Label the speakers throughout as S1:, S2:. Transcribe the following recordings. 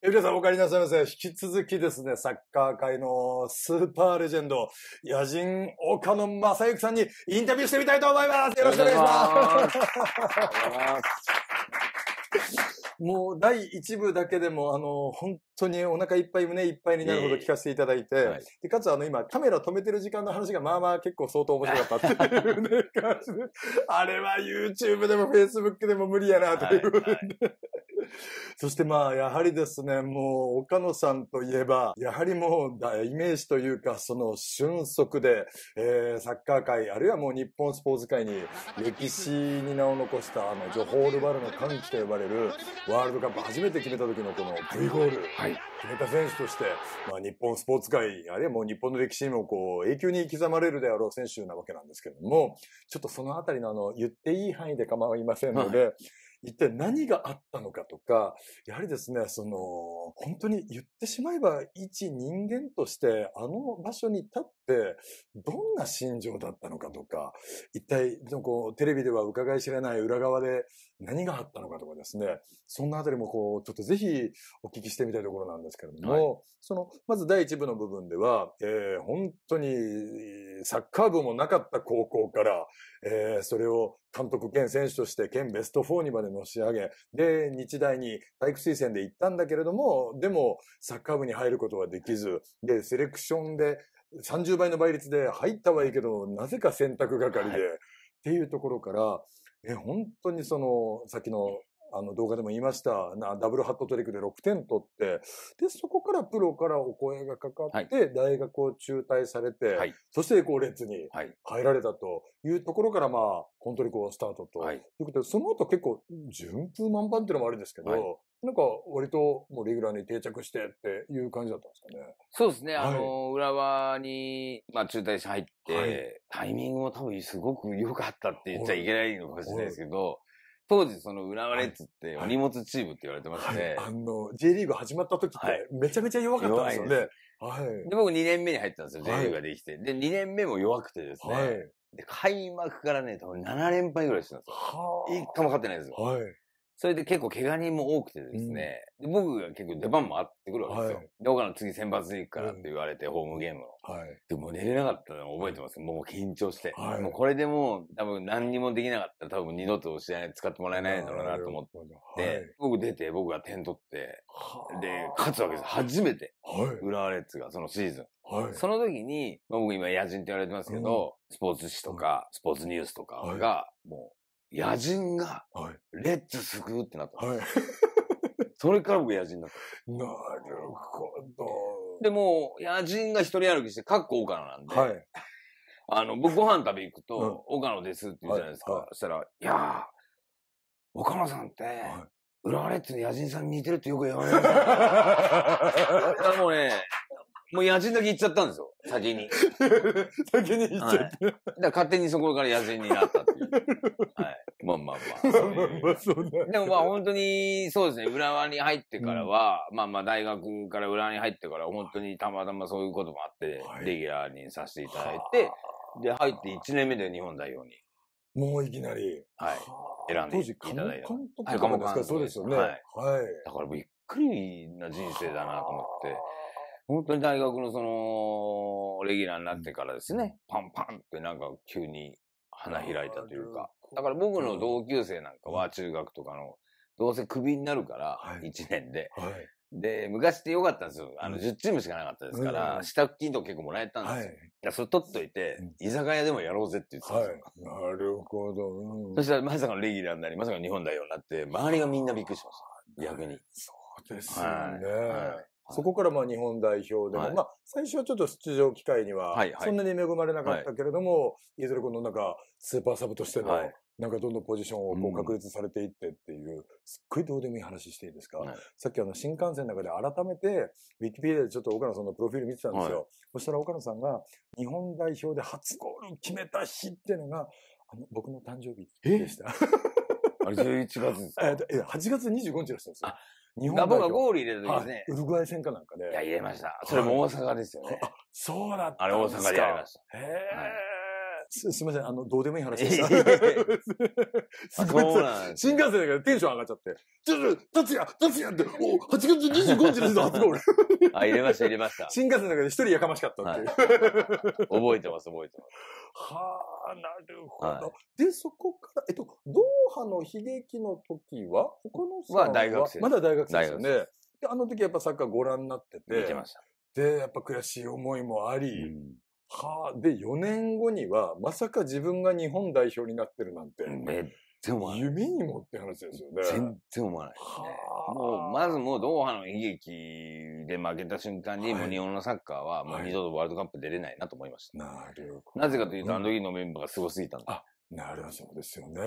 S1: え、皆さんお帰りなさいませ。引き続きですね、サッカー界のスーパーレジェンド、野人岡野正幸さんにインタビューしてみたいと思います。よろしくお願いします。もう第1部だけでも、あの、本当にお腹いっぱい、胸いっぱいになるほど聞かせていただいて、えーはい、でかつあの今カメラ止めてる時間の話がまあまあ結構相当面白かったっていう感じで、あれは YouTube でも Facebook でも無理やなというそしてまあ、やはりですね、もう、岡野さんといえば、やはりもう、イメージというか、その、瞬足で、えー、サッカー界、あるいはもう日本スポーツ界に、歴史に名を残した、あの、ジョホールバルの歓喜と呼ばれる、ワールドカップ初めて決めた時のこの V ゴール。ははい、決めた選手として、まあ、日本スポーツ界、あるいはもう日本の歴史にもこう永久に刻まれるであろう選手なわけなんですけども、ちょっとそのあたりのあの言っていい範囲で構いませんので、はい一体何があったのかとか、やはりですね、その、本当に言ってしまえば、一人間として、あの場所に立って、どんな心情だったのかとか、一体、テレビでは伺い知れない裏側で、何があったのかとかですね、そんなあたりもこう、ちょっとぜひお聞きしてみたいところなんですけれども、はい、その、まず第一部の部分では、えー、本当にサッカー部もなかった高校から、えー、それを監督兼選手として兼ベスト4にまでのし上げ、で、日大に体育推薦で行ったんだけれども、でもサッカー部に入ることはできず、で、セレクションで30倍の倍率で入ったはいいけど、なぜか選択係で、はいっていうところから、え、本当にその、先のあの動画でも言いましたな、ダブルハットトリックで6点取って、で、そこからプロからお声がかかって、大学を中退されて、はい、そしてこう列に入られたというところから、まあ、コントリコスタートと。はい、ということで、その後結構、順風満帆っていうのもあるんですけど、はいなんか割ともうレギュラーに定着してっていう感じだったんですかね。
S2: そうですね。はい、あの、浦和に、まあ中退して入って、はい、タイミングも多分すごく良かったって言っちゃいけないのかもしれないですけど、当時その浦和レッズってお荷物チームって言われてまして、はい、あの、J リーグ始まった時って
S1: めちゃめちゃ弱かったんですよね。はい。
S2: で、僕2年目に入ったんですよ、J リーグができて。で、2年目も弱くてですね。はい。で、開幕からね、多分7連敗ぐらいしてたんですよ。は一回も勝ってないんですよ。はい。それで結構怪我人も多くてですね、うん、僕が結構出番もあってくるわけですよ。はい、で、岡野次選抜に行くからって言われて、ホームゲームの。はい、でも寝れなかったのを覚えてます。もう緊張して。はい、もうこれでもう多分何にもできなかったら多分二度と試合使ってもらえないだろうなと思って、僕出て僕が点取って、で、勝つわけです。初めて。浦和レッズがそのシーズン。はい、その時に、まあ、僕今野人って言われてますけど、うん、スポーツ紙とか、スポーツニュースとかが、もう、野人が、レッツ救うってなった。はい、それから僕野人になった。な
S3: るほど。
S2: で、も野人が一人歩きして、かっこ岡野なんで、はい、あの、僕ご飯食べ行くと、岡野ですって言うじゃないですか。はい、そしたら、いやー、岡野さんって、浦和レッツの野人さんに似てるってよく言われる。もうね、もう野人だけ行っちゃったんですよ、先に。先に行っちゃった。はい、だから勝手にそこから野人になったっていう。はい。まあまあまあ。まあまあそうだ。でもまあ本当に、そうですね、浦和に入ってからは、うん、まあまあ大学から浦和に入ってから、本当にたまたまそういうこともあって、はい、レギュラーにさせていただいて、で、入って1年目で日本代表に。もういきなり。はい。選んでいただいた。当時、監督ですか、はい、そうですよね。はい。はい、だからびっくりな人生だなと思って。本当に大学のその、レギュラーになってからですね、パンパンってなんか急に花開いたというか。だから僕の同級生なんかは中学とかの、どうせクビになるから、1年で。はいはいで、昔って良かったんですよ。あの、10チームしかなかったですから、支度金と結構もらえたんですよ。はい、それ取っといて、居酒屋でもやろうぜって言ってたんで
S1: すよ。はい、なるほど、そした
S2: ら、まさかのレギュラーになり、まさか日本代表になって、周りがみんなびっくりしました。逆に。そうですよね。
S1: そこからまあ日本代表でも、はい、まあ最初はちょっと出場機会にはそんなに恵まれなかったけれども、はいはい、いずれこのなんかスーパーサブとしての、なんかどんどんポジションをこう確立されていってっていう、すっごいどうでもいい話していいですか、はい、さっきあの新幹線の中で改めて、ウィキペディアでちょっと岡野さんのプロフィール見てたんですよ。はい、そしたら岡野さんが日本代表で初ゴール決めた日っていうのが、あの僕の誕生日でした。あれ11月ですか え ?8 月25日らしいんですよ。日本代表。がゴール入れた時ですね。ウルグアイ戦かなんかで。いや、入れました。それも大阪ですよね。あ、そうだったんですか。あれ大阪でやりました。へえ。すすみません、あの、どうでもいい話でした。すごいそう新幹線だからテンション上がっちゃって。ちょっと、達也達也って、お8月25日ですよ、初ゴール。あ、入れました、入れました。新幹線の中で一人やかましかったっていう。覚えてます、覚えてます。はあ、なるほど、はで、そこから、えっと、ドーハの悲劇の時は、他のさんは大学生まだ大学生ですよね。で、あの時やっぱサッカーご覧になってて、見てました。で、やっぱ悔しい思いもあり、うんはあ、で、4年後には、まさか自分が日本代表になってるなんて。めっちゃ夢にもって話ですよね。全然思わないですね。も
S2: う、まずもうドーハの悲劇で負けた瞬間に、もう日本のサッカーはもう二度とワールドカップ出れないなと思いました。なるほど。なぜかというと、あの時のメンバーが凄すぎたんだ。
S1: なるほどそうですよね。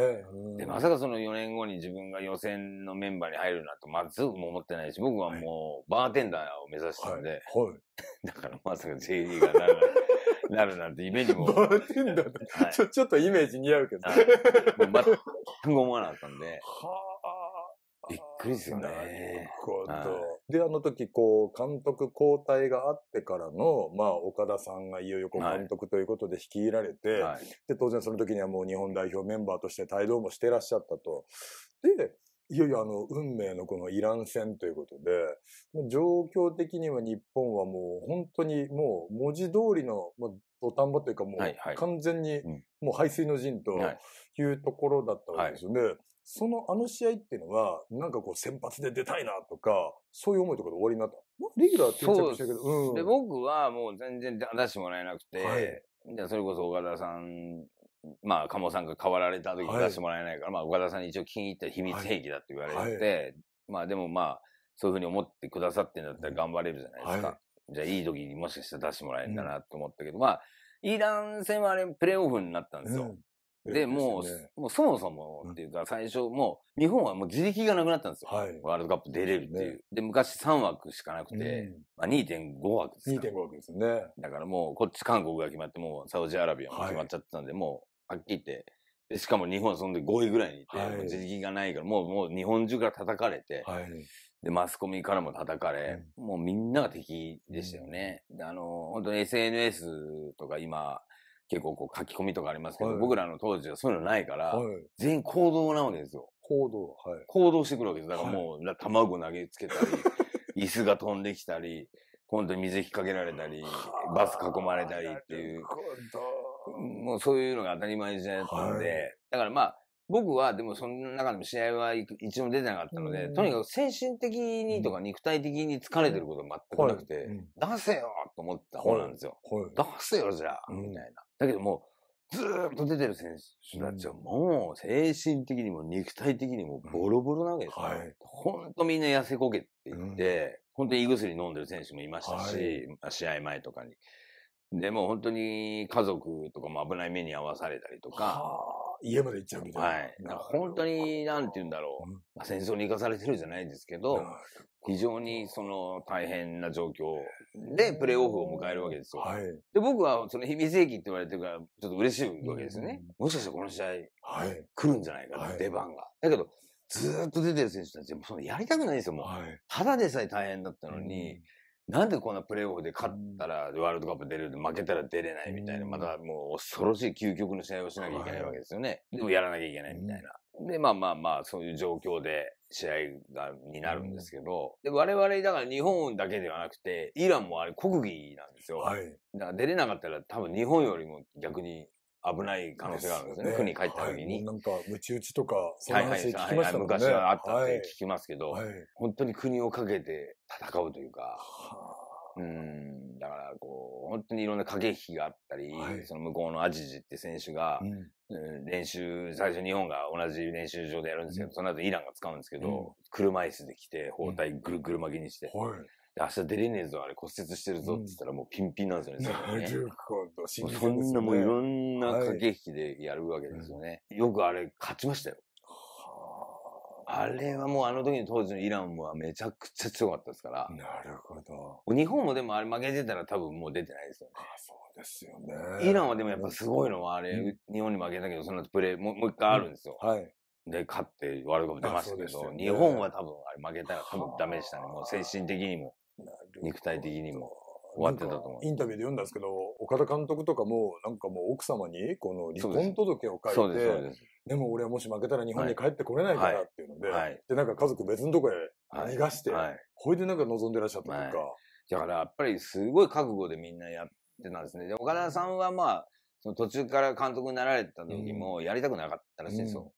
S1: で、まさ
S2: かその4年後に自分が予選のメンバーに入るなと、まずも思ってないし、僕はもうバーテンダーを目指したんで、はいはい、だからまさか J リーガーにならなるなん
S1: て夢にも。バーテンダーとか、はいちょ、ちょっとイメージ似合うけど。はいもう全く思わなかった
S2: んで、はあ。
S1: びっくりですよねなるほど。はで、あの時、こう、監督交代があってからの、まあ、岡田さんがいよいよこう監督ということで率いられて、はい、で、当然その時にはもう日本代表メンバーとして帯同もしてらっしゃったと。で、いよいよあの、運命のこのイラン戦ということで、状況的には日本はもう本当にもう文字通りの、まあ、土壇場というかもう完全にもう排水の陣というところだったわけですよね。そのあの試合っていうのは、なんかこう先発で出たいなとか、そういう思いとかで終わりになった。レギュラー定着したけど。うん、で
S2: 僕はもう全然出してもらえなくて、はい、じゃあそれこそ岡田さんまあ、鴨さんが変わられた時に出してもらえないから、はい、まあ、岡田さんに一応気に入った秘密兵器だって言われて、はい、まあ、でもまあ、そういうふうに思ってくださってんだったら頑張れるじゃないですか。はい、じゃあ、いい時にもしかしたら出してもらえるんだなと思ったけど、うん、まあ、イーラン戦はあれ、プレーオフになったんですよ。うん、で、もう、ね、もうそもそもっていうか、最初、もう、日本はもう自力がなくなったんですよ。ワールドカップ出れるっていう。ね、で、昔3枠しかなくて、うん、まあ、2.5枠ですか。2.5枠ですね。だからもう、こっち韓国が決まって、もう、サウジアラビアも決まっちゃったんで、もう、はっきり言って。でしかも日本はそんで5位ぐらいにいて、はいもう自力がないから、もう、もう日本中から叩かれて、はい。で、マスコミからも叩かれ、もうみんなが敵でしたよね。であの、本当に SNS とか今、結構こう書き込みとかありますけど、はい僕らの当時はそういうのないから、はい。全員行動なわけですよ。
S1: 行動、はい。
S2: 行動してくるわけです。だからもう、卵投げつけたり、椅子が飛んできたり、本当に水引っ掛けられたり、バス囲まれたりっていう。もうそういうのが当たり前じゃなったので、はい、だからまあ、僕はでもその中でも試合は一度も出てなかったので、とにかく精神的にとか肉体的に疲れてることは全くなくて、出せよと思った方なんですよ。出せよじゃあ、みたいな。だけどもう、ずっと出てる選手たちはもう精神的にも肉体的にもボロボロなわけですよ。ほんとみんな痩せこけって言って、本当に胃薬飲んでる選手もいましたし、試合前とかに。でも本当に家族とかも危ない目に遭わされたりとか。家まで行っちゃうみたいな。はい。だから本当に、なんて言うんだろう。まあ、戦争に行かされてるじゃないですけど、非常にその大変な状況でプレーオフを迎えるわけですよ。はい、で、僕はその秘密兵器って言われてるから、ちょっと嬉しいわけですね。もしかしたらこの試合、はい、来るんじゃないかな、はい、出番が。だけど、ずっと出てる選手たち、もそのやりたくないんですよ、もう。はい、ただでさえ大変だったのに、うんなんでこんなプレーオフで勝ったらワールドカップ出れる、負けたら出れないみたいな、またもう恐ろしい究極の試合をしなきゃいけないわけですよね。でもやらなきゃいけないみたいな。で、まあまあまあ、そういう状況で試合が、になるんですけど、で、我々、だから日本だけではなくて、イランもあれ国技なんですよ。はい。だから出れなかったら多分日本よりも逆に危ない可能性があるんですね。すね国に帰った時に。はい、な
S1: んか、むち打ちとか、そういう話聞きましたもんね。はいはい、昔はあったって聞きますけど、はい、
S2: 本当に国をかけて戦うというか、うん、だからこう、本当にいろんな駆け引きがあったり、はい、その向こうのアジジって選手が、うん、練習、最初日本が同じ練習場でやるんですけど、うん、その後イランが使うんですけど、うん、車椅子で来て、包帯ぐるぐる巻きにして、はい明日出れねえぞ、あれ骨折してるぞって言ったらもうピンピンなんですよね。なるほど、ね、そんなもういろんな駆け引きでやるわけですよね。はい、よくあれ勝ちましたよ。あれはもうあの時の当時のイランはめちゃくちゃ強かったですから。なるほど。日本もでもあれ負けてたら多分もう出てないですよ
S1: ね。あそうですよね。イラ
S2: ンはでもやっぱすごいのはあれ、日本に負けたけど、その後プレーももう一回あるんですよ。うん、はい。で、勝ってワールドカップ出ましたけど、ね、日本は多分あれ負けたら多分ダメでしたね。もう精神的にも、肉体的にも。終わってたと思う。インタ
S1: ビューで読んだんですけど、岡田監督とかも、なんかもう奥様に、この離婚届を書いて、ででも俺はもし負けたら日本に帰ってこれないからっていうので、はい、で、なんか家族別のとこへ逃がして、はい、ほいでなんか望んでらっしゃったというか。だからやっぱりすごい覚悟でみんなやってたんですね。で、岡田さんはま
S2: あ、その途中から監督になられた時もやりたくなかったらしいですよ。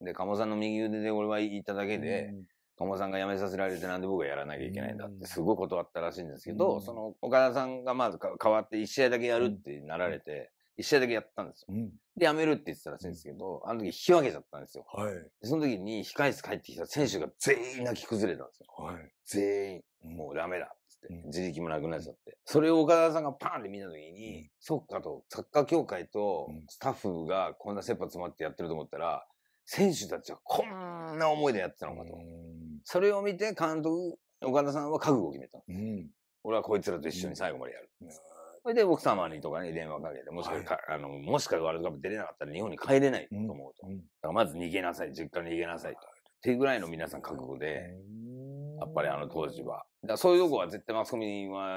S2: うん、で、鴨さんの右腕で俺はっただけで、うん田さんが辞めさせられてなんで僕がやらなきゃいけないんだってすごい断ったらしいんですけど、その岡田さんがまず変わって1試合だけやるってなられて、1試合だけやったんですよ。で、辞めるって言ってたらしいんですけど、あの時引き分けちゃったんですよ。はい、その時に控室帰ってきた選手が全員泣き崩れたんですよ。はい、全員、もうダメだ。って、自力もなくなっちゃって。それを岡田さんがパーンって見た時に、うん、そっかと、サッカー協会とスタッフがこんな切羽詰まってやってると思ったら、選手たちはこんな思いでやってたのかと。それを見て監督、岡田さんは覚悟を決めた。うん、俺はこいつらと一緒に最後までやる。うん、それで奥様にとかに電話かけて、もしか、あの、もしかワールドカップ出れなかったら日本に帰れないと思うと。うん、だからまず逃げなさい、実家に逃げなさいと。っていうぐらいの皆さん覚悟で、やっぱりあの当時は。だそういうとこは絶対マスコミは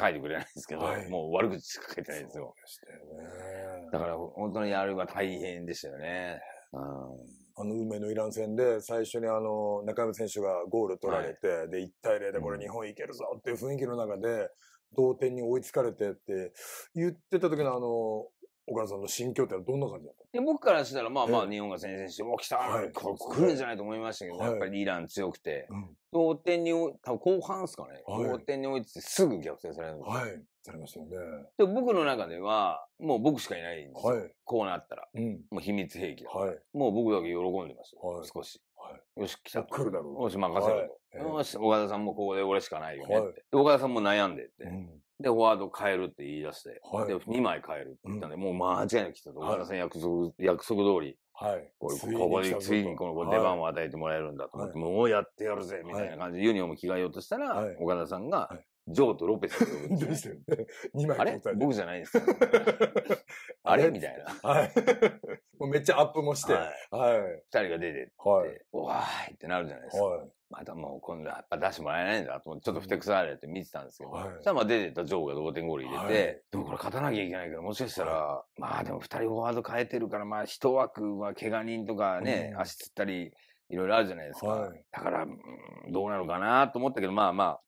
S2: 書いてくれないですけど、はい、もう悪口しか書いてないですよ。そう
S1: よね。だから本当にやるは大変でしたよね。うんあの運命のイラン戦で最初にあの中山選手がゴール取られて、はい、で1対0でこれ日本いけるぞっていう雰囲気の中で同点に追いつかれてって言ってた時のあの岡田さんの心境ってどんな感じだっ
S2: た僕からしたらまあまあ日本が先制して「うきた、はい、こ来るんじゃない?」と思いましたけど、はい、やっぱりイラン強くて、
S1: 同点に多分後半ですかね、
S2: はい、同点に追いついてすぐ逆転されるんです、はいされましたよね。で僕の中では、もう僕しかいないんですよ。はい、こうなったら。うん、もう秘密兵器はい、もう僕だけ喜んでました、はい、少し。はい、よし、来た。来るだろう。よし、任せるはい、よし、岡田さんもここで俺しかないよねって。岡田さんも悩んでって。うんで、フォワード変えるって言い出して、はい、で、2枚変えるって言ったんで、うん、もう間違いなく来たと。岡田さん約束、約束通り、はい。ここで、ついにこの出番を与えてもらえるんだと思って、はい、もうやってやるぜ、みたいな感じで、ユニオンも着替えようとしたら、岡田さ
S1: んが、ジョーとロペスの、ね。ですよね。あれ僕じゃないですか、あれみたいな。はい。もうめっちゃアップもして。はい。はい、2人が出てっ
S2: て、はい、わーいってなるじゃないですか。はい、またもう今度はやっぱ出してもらえないんだと思って、ちょっとふてくさられて見てたんですけど、はい、そしたらまあ出てたジョーが同点ゴール入れて、はい、でもこれ勝たなきゃいけないけど、もしかしたら、まあでも2人フォワード変えてるから、まあ1枠は怪我人とかね、うん、足つったり、いろいろあるじゃないですか。はい、だから、うん、どうなのかなと思ったけど、まあまあ、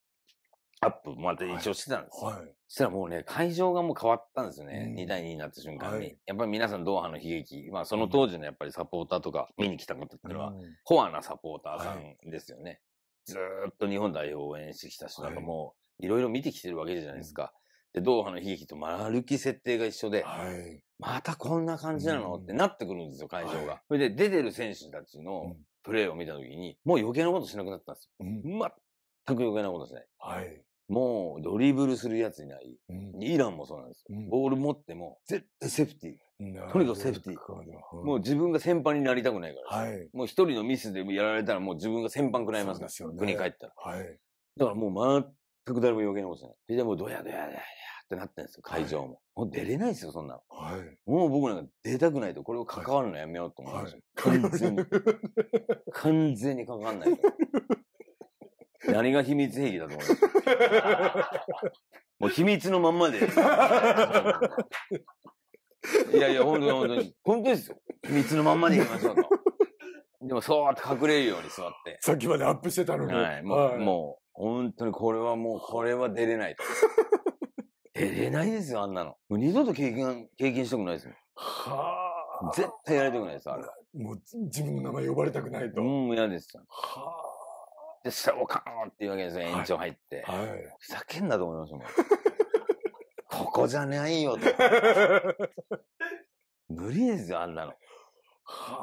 S2: アップまで一応してたんですはい。そしたらもうね、会場がもう変わったんですよね。うん、2対2になった瞬間に。はい、やっぱり皆さんドーハの悲劇、まあその当時のやっぱりサポーターとか見に来たことっていうのは、コ、アなサポーターさんですよね。はい、ずっと日本代表を応援してきた人なんかも、いろいろ見てきてるわけじゃないですか。うん、で、ドーハの悲劇と丸き設定が一緒で、はい、またこんな感じなのってなってくるんですよ、会場が。それで出てる選手たちのプレーを見たときに、もう余計なことしなくなったんですよ。全く余計なことしない。はい。もうドリブルするやついない、うん、イランもそうなんですよ、うん、ボール持っても絶対セーフティーとにかくセーフティー、もう自分が先輩になりたくないから、はい、もう一人のミスでやられたらもう自分が先輩食らいますから、ね、国帰ったら、はい、だからもう全く誰も余計なことしないでもうドヤドヤドヤってなってんですよ会場も、はい、もう出れないですよそんなの、はい、もう僕なんか出たくないとこれを関わるのやめようと思いました、完全に完全に関わんない何が秘密兵器だと思います。もう秘密のまんまで。いやいや、本当に本当に。本当ですよ。秘密のまんまでいきましょうと。でも、そうっと隠れるように座って。さっきまでアップしてたのに。はい、もう、もう、本当にこれはもう、これは出れないと。出れないですよ、あんなの。もう二度と経験、経験したくないですよ。はあ。絶対やりたくないです、あれ。
S1: もう自分の名前呼ばれたくな
S2: いと。うん、嫌ですよ。はあ。で、そしたら、おかっていうわけですよ、延長入って。はい。ふざけんなと思いますもん。ここじゃないよと。無理ですよ、あんなの。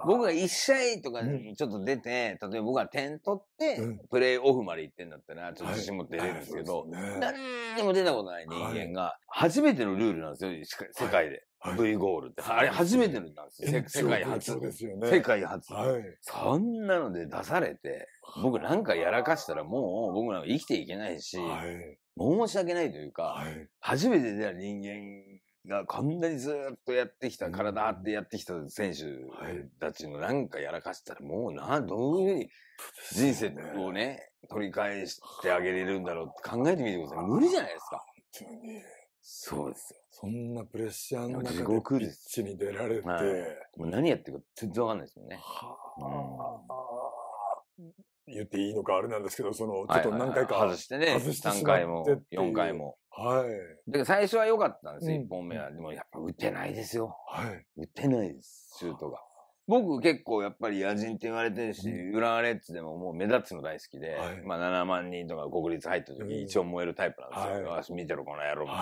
S2: 僕が一試合とかちょっと出て、例えば僕が点取って、プレーオフまで行ってんだったら、ちょっと自信も出れるんですけど、はいそうね誰にも出たことない人間が、初めてのルールなんですよ、世界で。V ゴールって、あれ初めてのなんですよ。世界初。ですよね。世界初。はい、そんなので出されて、僕なんかやらかしたらもう僕なんか生きていけないし、はい、申し訳ないというか、はい、初めて出た人間がこんなにずっとやってきた、体ってやってきた選手たちのなんかやらかしたらもうな、どういうふうに人生をね、取り返してあげれるんだろうって考えてみてください。無理じゃないですか。に。そうですよ。
S1: そんなプレッシャーの中で
S2: ピッチに出られて。はい、もう何やってるか全然わかんないです
S1: よね。はあ、うん、言っていいのかあれなんですけど、その、ちょっと何回か、外してね。外して3回も、4回も。
S2: はい。だから最初は良かったんですよ、うん、1本目は。でもやっぱ打てないですよ。はい。打てないです、シュートが。僕結構やっぱり野人って言われてるし、浦和レッズでももう目立つの大好きで、はい、まあ7万人とか国立入った時一応燃えるタイプなんですよ。はい、見てろこの野郎も、い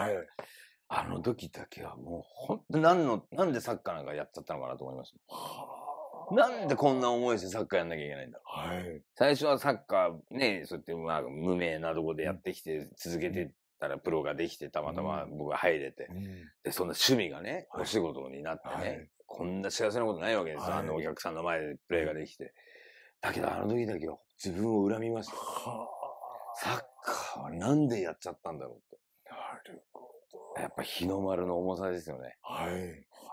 S2: あの時だけはもうほんと何の、なんでサッカーなんかやっちゃったのかなと思いました。なんでこんな思いしてサッカーやんなきゃいけないんだろう。はい、最初はサッカーね、そうやってまあ無名なとこでやってきて続けてたらプロができてたまたま僕が入れて、うん、で、そんな趣味がね、お仕事になってね、はい、こんな幸せなことないわけですよ。はい、あのお客さんの前でプレーができて。だけど、あの時だけは自分を恨みました。サッカーはなんでやっちゃったんだろうって。なるほど。やっぱ日の丸の重さですよね。はい。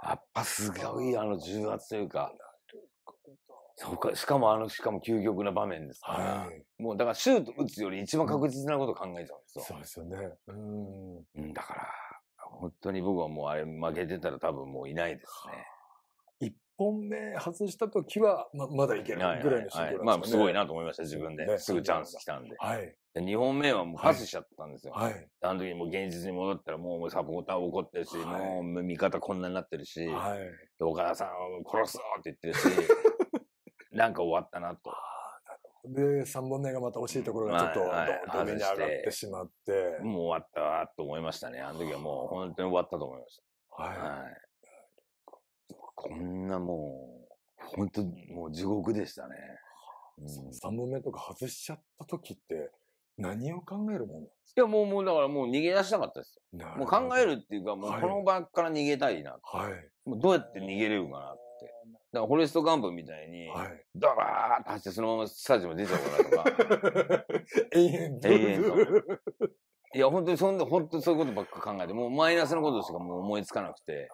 S2: やっぱすごいあの重圧というか。そうか、しかもあの、しかも究極な場面ですから、はい、もうだからシュート打つより一番確実なことを考えちゃうんですよ。そうですよね。うん。だから、本当に僕はもうあれ負けてたら多分もういないですね。
S1: 本目外した時は、ま、まだいけないぐらいの心境、ねいまあ、すごいなと思いました、自分で。ね、すぐチャンス来たんで。はい。
S2: 2本目はもうパスしちゃったんですよ。はい。あの時もう現実に戻ったらもうサポーター怒ってるし、はい、もう味方こんなになってるし、はい。岡田さん殺すぞって言ってるし、なんか終わったなと。
S1: で、3本目がまた惜しいところがちょっと、ダメに上がってし
S2: まって。もう終わったわと思いましたね。あの時はもう本当に終わったと思いました。はい。はいこんなもう、本当もう地獄でしたね。
S1: うん、サム目とか外しちゃった時って、何を考えるもんなんで
S2: すかいや、もう、もう、だからもう逃げ出したかったですよ。もう考えるっていうか、もうこの場から逃げたいな。はい。もうどうやって逃げれるかなって。だからホレストガンプみたいに、はい、ドバーって走ってそのままスタジオ出ちゃうかなとか。永遠と。永遠と。いや、本当にそんな、本当にそういうことばっか考えて、もうマイナスのことしかもう思いつかなくて。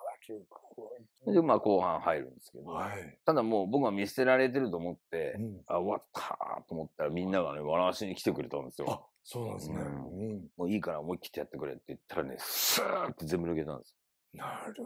S2: で、まあ後半入るんですけど、はい、ただもう僕は見捨てられてると思って、うん、あ、終わったと思ったらみんながね、笑わしに来てくれたんですよ。あ、そうなんですね。うん、もういいから思い切ってやってくれって言ったらね、スーって全部抜けたんです
S3: よ。なるほ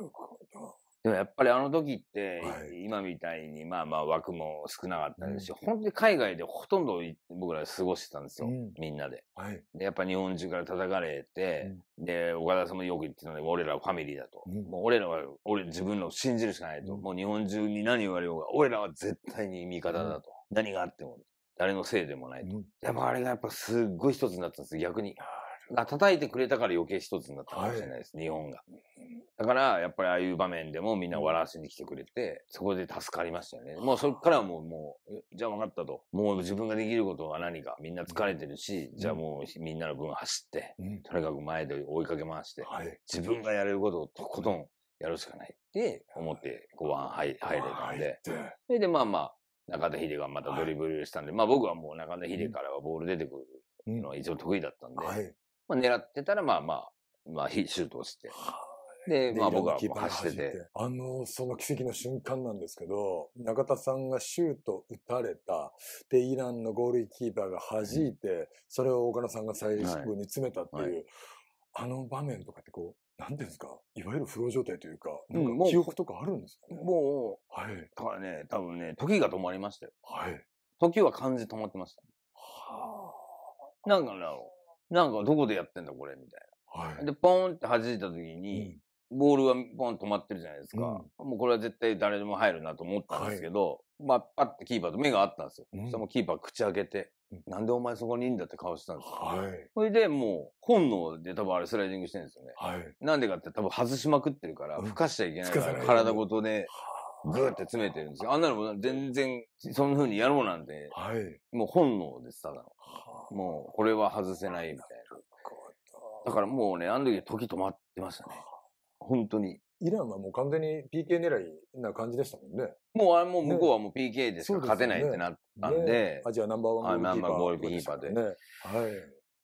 S3: ど。
S2: でもやっぱりあの時って、今みたいにまあまあ枠も少なかったですし、はい、本当に海外でほとんど僕ら過ごしてたんですよ、うん、みんなではい、で。やっぱ日本中から叩かれて、うん、で、岡田さんもよく言ってたので、俺らはファミリーだと。うん、もう俺らは、俺自分の信じるしかないと。もう日本中に何言われようが、俺らは絶対に味方だと。何があっても、誰のせいでもないと。やっぱあれがやっぱすっごい一つになったんです逆に。が叩いてくれたから余計一つになったかもしれないです、はい、日本が。だから、やっぱりああいう場面でもみんな笑わせに来てくれて、そこで助かりましたよね。もうそっからもう、もう、じゃあ分かったと。もう自分ができることは何か。みんな疲れてるし、うん、じゃあもうみんなの分走って、うん、とにかく前で追いかけ回して、はい、自分がやれることをとことんやるしかないって思って、後半入入れたんで。それでまあまあ、中田秀がまたドリブルしたんで、はい、まあ僕はもう中田秀からはボール出てくるのは一応得意だったんで、はい、まあ、狙ってたら、まあまあ、まあ、シュートをして。
S1: で、まあ僕は走ってて。あの、その奇跡の瞬間なんですけど、中田さんがシュート打たれた。で、イランのゴールキーパーが弾いて、うん、それを岡野さんが最終に詰めたっていう、はいはい、あの場面とかってこう、なんていうんですかいわゆるフロー状態というか、なんか記憶とかあるんですかね、うん、も
S2: う、はい。だからね、多分ね、時
S1: が止まりましたよ。はい。
S2: 時は完全止まってました。
S3: は
S2: あ。なんかだろう。なんかどこでやってんだこれみたいな。はい、で、ポーンって弾いた時に、ボールがポーン止まってるじゃないですか。もうこれは絶対誰でも入るなと思ったんですけど、まあ、パッてキーパーと目があったんですよ。うん、そのキーパー口開けて、なんでお前そこにいんだって顔したんですよ。はい。それでもう、本能で多分あれスライディングしてるんですよね。はい。なんでかって多分外しまくってるから、ふかしちゃいけないから、体ごとでぐーって詰めてるんですよ。あんなのも全然、そんな風にやろうなんで、はい、もう本能です、ただの。もう、これは外せないみたいな。だからもうね、あの時時止まってましたね。本当に。
S1: イランはもう完全に PK 狙いな感じでしたもんね。
S2: もうあれも向こうはもう PK でしか勝てないってなっ
S1: たんで。アジアナンバーワンゴールキーパー、ナンバーゴールキーパーで。はい。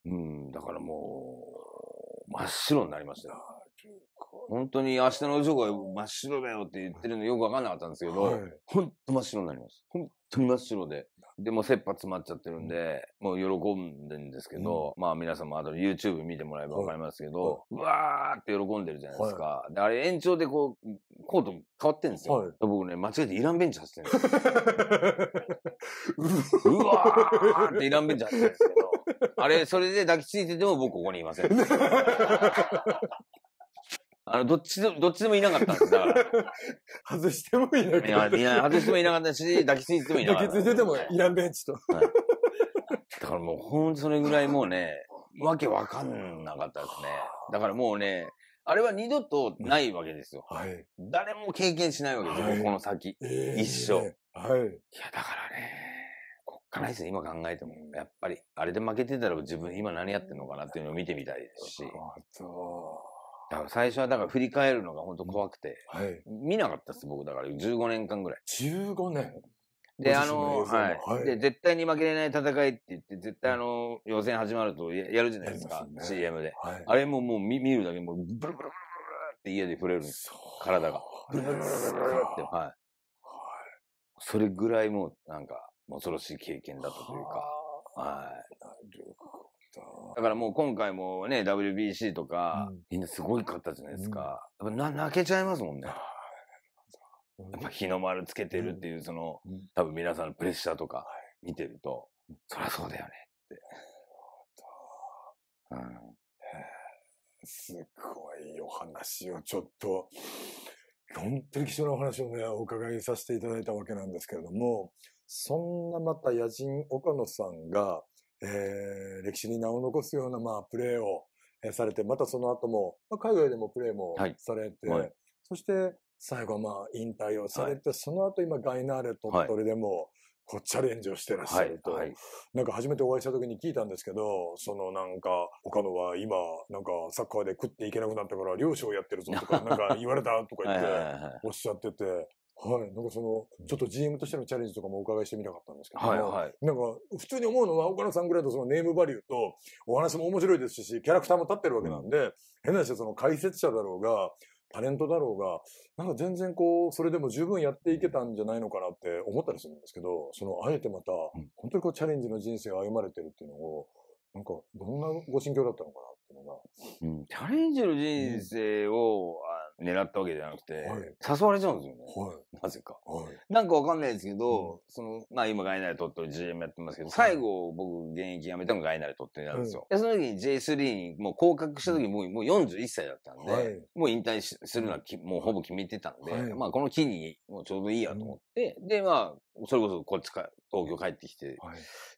S2: うん、だからもう、真っ白になりましたよ。本当に明日のジョが真っ白だよって言ってるのよくわかんなかったんですけど、はい、ほんと真っ白になります。ほんとに真っ白で。でも切羽詰まっちゃってるんで、もう喜んでるんですけど、うん、まあ皆さんも後で YouTube 見てもらえばわかりますけど、うわーって喜んでるじゃないですか。はい、で、あれ延長でこう、コート変わってんですよ。はい、僕ね、間違えてイランベンチ走ってるんですよ。うわーってイランベンチ走ってるんですけど、あれ、それで抱きついてても僕ここにいません。あの、どっちでも、どっちでもいなかったんですだから。
S1: 外してもいなかった。いや、外してもいな
S2: かったし、抱きついてもいなかった。抱き
S1: ついててもいらんベンチと。はい、
S2: だからもう、ほんとそれぐらいもうね、わけわかんなかったですね。だからもうね、あれは二度とないわけですよ。はい、誰も経験しないわけですよ、はい、この先。えー、一生。はい。いや、だからね、こっからですね、今考えても。やっぱり、あれで負けてたら自分今何やってんのかなっていうのを見てみたいですし。そう。最初はだから振り返るのが本当怖くて、はい、見なかったです僕だから15年間ぐらい。15年で、あの、はい、はい。で、絶対に負けれない戦いって言って、絶対あの、予選始まるとやるじゃないですか、すね、CM で、はい。あれももう見るだけ、もう、ブルブルブルブルって家で触れるんです体が。
S3: ブルブルブルブルっ
S2: て、はい。それぐらいもう、なんか、恐ろしい経験だったというか。はい。なるほだからもう今回もね、WBC とか、うん、みんなすごいかったじゃないですか。うん、泣けちゃいますもんね。やっぱ日の丸つけてるっていう、その、多分皆さんのプレッシャーとか
S1: 見てると、そりゃそうだよねって。うん、すごいお話をちょっと、本当に貴重なお話をね、お伺いさせていただいたわけなんですけれども、そんなまた野人岡野さんが、えー、歴史に名を残すような、まあ、プレーを、えされて、またその後も、まあ、海外でもプレーもされて、はいはい、そして最後はまあ引退をされて、はい、その後今ガイナーレ鳥取でも、こうチャレンジをしてらっしゃると、なんか初めてお会いした時に聞いたんですけど、そのなんか、岡野は今、なんかサッカーで食っていけなくなったから、漁師をやってるぞとか、なんか言われたとか言って、おっしゃってて、はい。なんかその、ちょっと GM としてのチャレンジとかもお伺いしてみたかったんですけど、はいはい。なんか、普通に思うのは、岡野さんぐらいのそのネームバリューと、お話も面白いですし、キャラクターも立ってるわけなんで、うん、変な話その解説者だろうが、タレントだろうが、なんか全然こう、それでも十分やっていけたんじゃないのかなって思ったりするんですけど、その、あえてまた、本当にこう、チャレンジの人生を歩まれてるっていうのを、なんか、どんなご心境だったのかなていうの
S2: が。うん、チャレンジの人生を、狙ったわけじゃなくて、はい、誘われちゃうんですよね。はい、なぜか、はい。なんかわかんないですけど、うん、その、まあ今ガイナル鳥取 GM やってますけど、最後僕現役辞めてもガイナル鳥取なんですよ。で、その時に J3 にもう降格した時もうもう41歳だったんで、もう引退するのはきもうほぼ決めてたんで、まあこの期にもうちょうどいいやと思って、で、まあ、それこそこっちか、東京帰ってきて、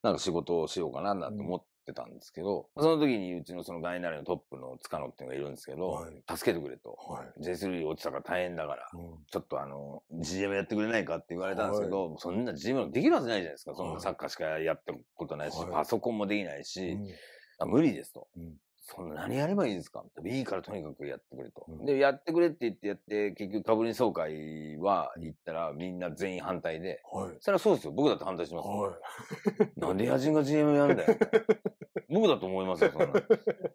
S2: なんか仕事をしようかななんて思っってたんですけど、その時にうちのそのガイナレのトップの塚野っていうのがいるんですけど、はい助けてくれと。はい J3 落ちたから大変だから、うんちょっとあの、GM やってくれないかって言われたんですけど、そんな GM できるはずないじゃないですか。そのサッカーしかやったことないし、はいパソコンもできないし、無理ですと。うんそんな何やればいいんですかいいからとにかくやってくれと。うん、で、やってくれって言ってやって、結局株主総会は行ったらみんな全員反対で。はい。それはそうですよ。僕だって反対します。は
S1: い。なんで野人が
S2: GM やんだよ。僕だと思いますよ、そんな。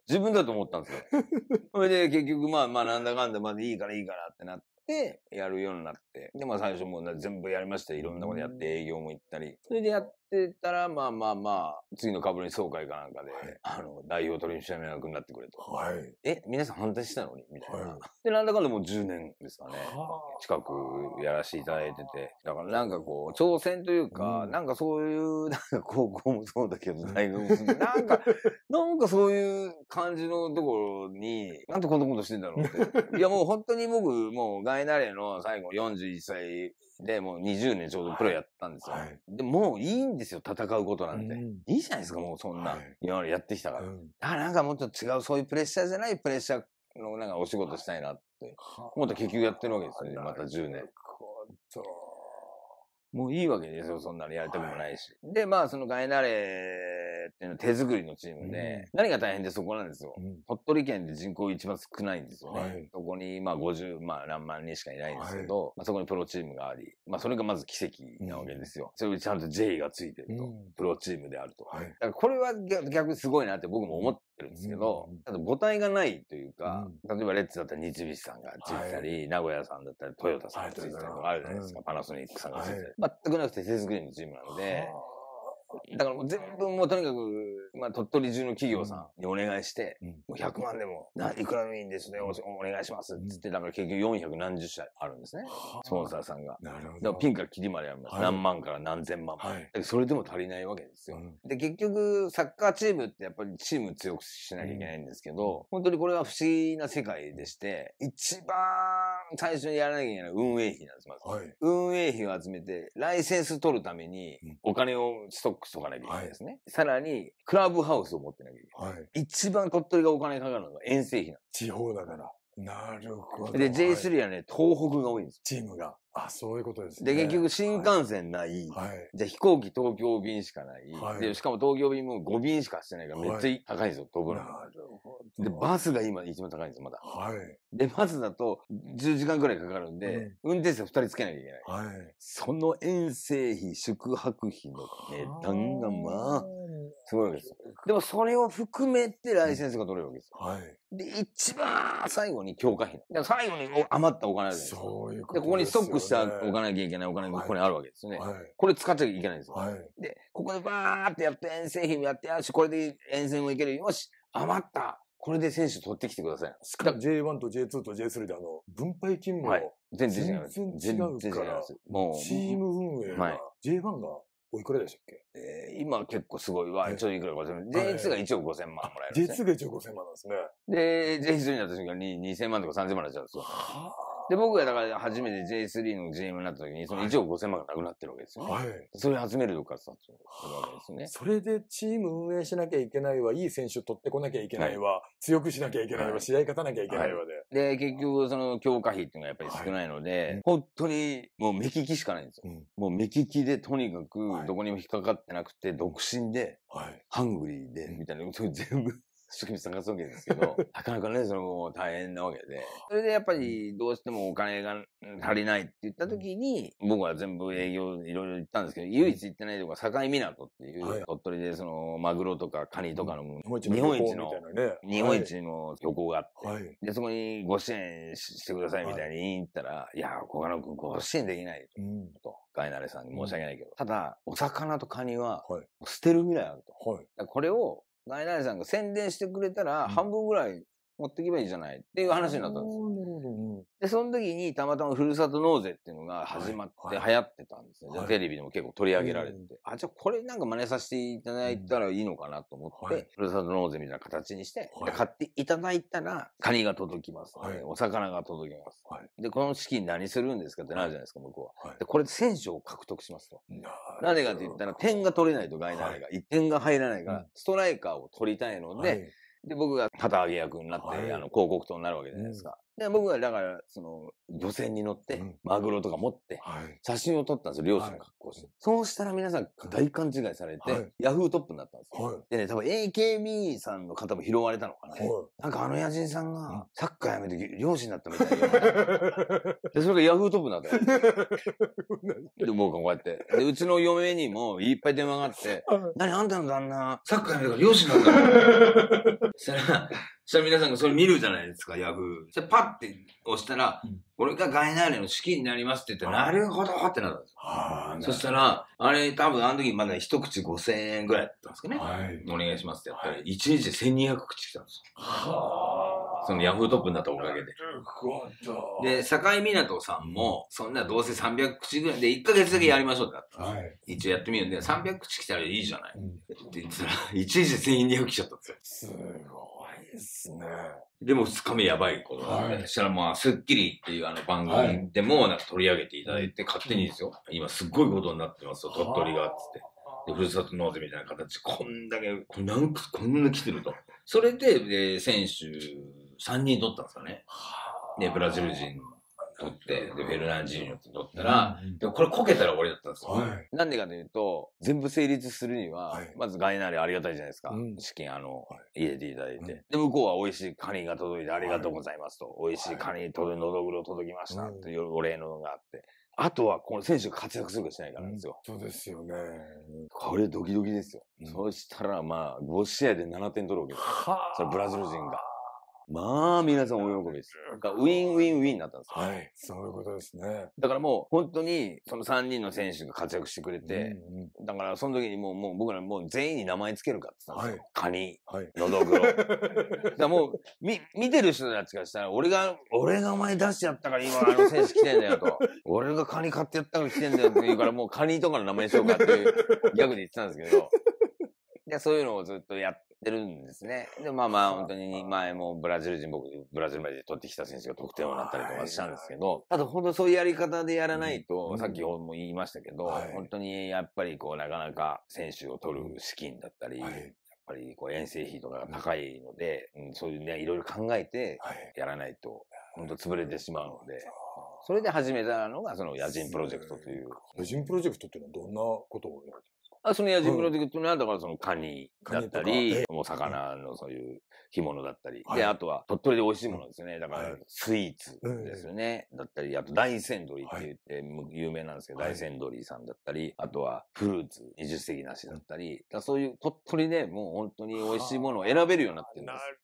S2: 自分だと思ったんですよ。それで結局まあまあなんだかんだまだいいからいいからってなって。で、やるようになって。で、まあ最初もう全部やりました。いろんなことやって営業も行ったり。それでやっってたら、まあまあまあ、次の株主総会かなんかで、はい、あの、代表取締役になってくれと。はい。え、皆さん反対したのにみたいな、はい。で、なんだかんだもう10年ですかね。近くやらせていただいてて。だからなんかこう、挑戦というか、うん、なんかそういう、なんか高校もそうだけど、大学も、なんか、なんかそういう感じのところに、なんてこんなことしてんだろうって。いやもう本当に僕、もう外なれの最後41歳で、もう20年ちょうどプロやったんですよ。はい、で、もういいんですよ、戦うことなんて。うん、いいじゃないですか、もうそんな、はい、今までやってきたから。うん、なんかもっと違う、そういうプレッシャーじゃないプレッシャーのなんかお仕事したいなって、思った結局やってるわけですよね、また10年。もういいわけですよ、そんなのやりたくもないし。はい、で、まあ、そのガエナレっていうのは手作りのチームで、うん、何が大変ってそこなんですよ。うん、鳥取県で人口一番少ないんですよね。はい、そこに、まあ、50、まあ、何万人しかいないんですけど、はい、まあ、そこにプロチームがあり、まあ、それがまず奇跡なわけですよ。うん、それちゃんと J がついてると、プロチームであると。だからこれは逆にすごいなって僕も思っってるんですけど、うん母体がないというか、例えばレッツだったら三菱さんがついたり、名古屋さんだったらトヨタさんがついたりとかあるじゃないですか、パナソニックさんがついたり。全くなくて手作りのチームなので、だからもう全部もうとにかく、まあ、鳥取中の企業さんにお願いして、うん、もう100万でも、いくらでもいいんですね、お願いします。っつって、だから結局400何十社あるんですね。スポンサーさんが。なるほど。だからピンから切りまであります、はい。何万から何千万はい、それでも足りないわけですよ、うん、で、結局、サッカーチームってやっぱりチーム強くしなきゃいけないんですけど、うん、本当にこれは不思議な世界でして、一番最初にやらなきゃいけない運営費なんです、まず。はい、運営費を集めて、ライセンス取るために、お金をストックックスとかなきゃいけないですね。さらに、クラブハウスを持ってなきゃいけない。はい、一番鳥取がお金かかるのが遠征費なん地
S1: 方だから。なるほど。で、
S2: J3 はね、東北が多い
S1: んです。チームが。あ、そういうことですね。で、結局
S2: 新幹線ない。はい、じゃあ飛行機東京便しかない、はい、で、しかも東京便も5便しかしてないからめっちゃ高いんですよ、飛ぶの。なるほど。で、バスが今一番高いんですよ、まだ。はい。で、バスだと10時間くらいかかるんで、うん、運転手2人つけなきゃいけない。はい。その遠征費、宿泊費の値段がまあ、すごいわけですよ。でもそれを含めてライセンスが取れるわけですよ。はい。で、一番最後に強化費。最後に余ったお金あるじゃないですか。そういうことで、ここにストックしたおかなきゃいけないお金がここにあるわけですよね。はい、これ使っちゃいけないんですよ。はい、で、
S1: ここでバーってやって遠征費もやって、やるし、これで遠征もいける。よし、余った。
S2: これで選手取ってきてください。
S1: J1 と J2 と J3 であの、分配金も、は全然違う。全然違うもうチーム運営が、はい、J1 がおいくらでしたっけ
S2: えー、今結構すごいわ。ちょいくら5000万。税2が1億5000万もらえる、ね。税
S1: 2が1億5000万なんですね。
S2: で、税率になった瞬間に2000万とか3000万になっちゃうんですよ。はあ。で、僕がだから初めて J3 の GM になった時に、その1億5000万がなくなってるわけですよ、ね。はい。それ集めるとかさ、するわけですね。
S1: それでチーム運営しなきゃいけないわ、いい選手取ってこなきゃいけないわ、はい、強くしなきゃいけないわ、はい、試合勝たなきゃいけないわ
S2: で。はい、で、結局その強化費っていうのがやっぱり少ないので、本当にもう目利きしかないんですよ。うん、もう目利きでとにかくどこにも引っかかってなくて、独身で、ハングリーで、みたいな、全部すぐ探すわけですけど、なかなかね、その大変なわけで。それでやっぱりどうしてもお金が足りないって言った時に、僕は全部営業いろいろ行ったんですけど、唯一行ってないとこは境港っていう、鳥取でそのマグロとかカニとかの、日本一の、日本一の漁港があって、で、そこにご支援してくださいみたいに言ったら、いや、小金君ご支援できないと。ガイナレさんに申し訳ないけど。ただ、お魚とカニは、捨てる未来あると。これをナイナイさんが宣伝してくれたら、半分ぐらい持ってけばいいじゃないっていう話になったんですで、その時にたまたまふるさと納税っていうのが始まって流行ってたんですね。はいはい、テレビでも結構取り上げられてはい、あ、じゃあこれなんか真似させていただいたらいいのかなと思って、ふるさと納税みたいな形にして、買っていただいたら、カニが届きます、ね、お魚が届きます、で、この資金何するんですかってなるじゃないですか、向こうは。で、これで選手を獲得しますと。なぜかって言ったら、点が取れないと外内が、1点が入らないから、ストライカーを取りたいので、で、僕が旗揚げ役になって、はい、あの、広告塔になるわけじゃないですか。で、僕はだから、その、漁船に乗って、マグロとか持って、写真を撮ったんですよ、漁師の格好して。そうしたら皆さん大勘違いされて、ヤフートップになったんですよ。でね、多分 AKB さんの方も拾われたのかな。なんかあの野人さんが、サッカーやめて漁師になったみたいな。で、それがヤフートップになった で、僕はこうやって。で、うちの嫁にもいっぱい電話があって、何あんたの旦那、サッカーやめて漁師になったの そしたら、したら皆さんがそれ見るじゃないですか、ヤフー。そパッて押したら、うんがガイナーレの資金になりますって言って、なるほどってなったんですよ。そしたら、あれ多分あの時まだ一口5000円ぐらいだったんですかね。はい、お願いしますってやったら、一1日で1200口来たんですよ。はそのヤフートップになったおかげで。で、境港さんも、そんなどうせ300口ぐらいで1ヶ月だけやりましょうってなったんはい、一応やってみるんで、300口来たらいいじゃない。うん、って言ったら、1日で1200来ちゃったんですよ。すごい。ですね。でも二日目やばいことはい、そしたらまあ、スッキリっていうあの番組でもなんか取り上げていただいて、勝手にですよ。今すっごいことになってますよ、鳥取が、つって。で、ふるさと納税みたいな形、こんだけ、こんな、こんな来てると。それで、で、選手3人取ったんですかね。で、ブラジル人取って、で、フェルナンジーニョって取ったら、でこれこけたら終わりだったんですよ。なんでかというと、全部成立するには、まずガイナーレありがたいじゃないですか。資金、あの、入れていただいて。で、向こうは美味しいカニが届いてありがとうございますと。美味しいカニ、届、のどぐろ届きましたっていうお礼のがあって。あとは、この選手が活躍するかしないかなんですよ。そうですよね。これドキドキですよ。そうしたら、まあ、5試合で7点取るわけです。それブラジル人が。まあ、皆さんお喜びです。なんかウィンウィンウィンになったんですよ。はい。
S1: そういうことで
S2: すね。だからもう、本当に、その3人の選手が活躍してくれて、うんうん、だからその時にもう、もう僕らもう全員に名前つけるかって言ったんですよ。はい、カニ、はい、ノドグロ。だもう、み、見てる人たちがしたら、俺が、俺がお前出してやったから今あの選手来てんだよと。俺がカニ買ってやったから来てんだよって言うから、もうカニとかの名前にしようかっていう逆に言ってたんですけど。で、そういうのをずっとやってるんですね。で、まあまあ、本当に前もブラジル人、僕、ブラジルまで取ってきた選手が得点をなったりとかしたんですけど、ただ本当そういうやり方でやらないと、さっきも言いましたけど、本当にやっぱりこう、なかなか選手を取る資金だったり、やっぱりこう遠征費とかが高いので、うん、そういうね、いろいろ考えてやらないと、本当潰れてしまうので、それで始めたの
S1: がその野人プロジェクトという。野人プロジェクトっていうのはどんなことをやる
S2: あその野人プロジェクトには、だからそのカニだったり、えお魚のそういう干物だったり、で、あとは鳥取で美味しいものですよね。だからスイーツですよね。はい、だったり、あと大仙鳥って言って、はい、有名なんですけど、大仙鳥さんだったり、あとはフルーツ、二十世紀梨だったり、そういう鳥取でもう本当に美味しいものを選べるようになってるんです。なる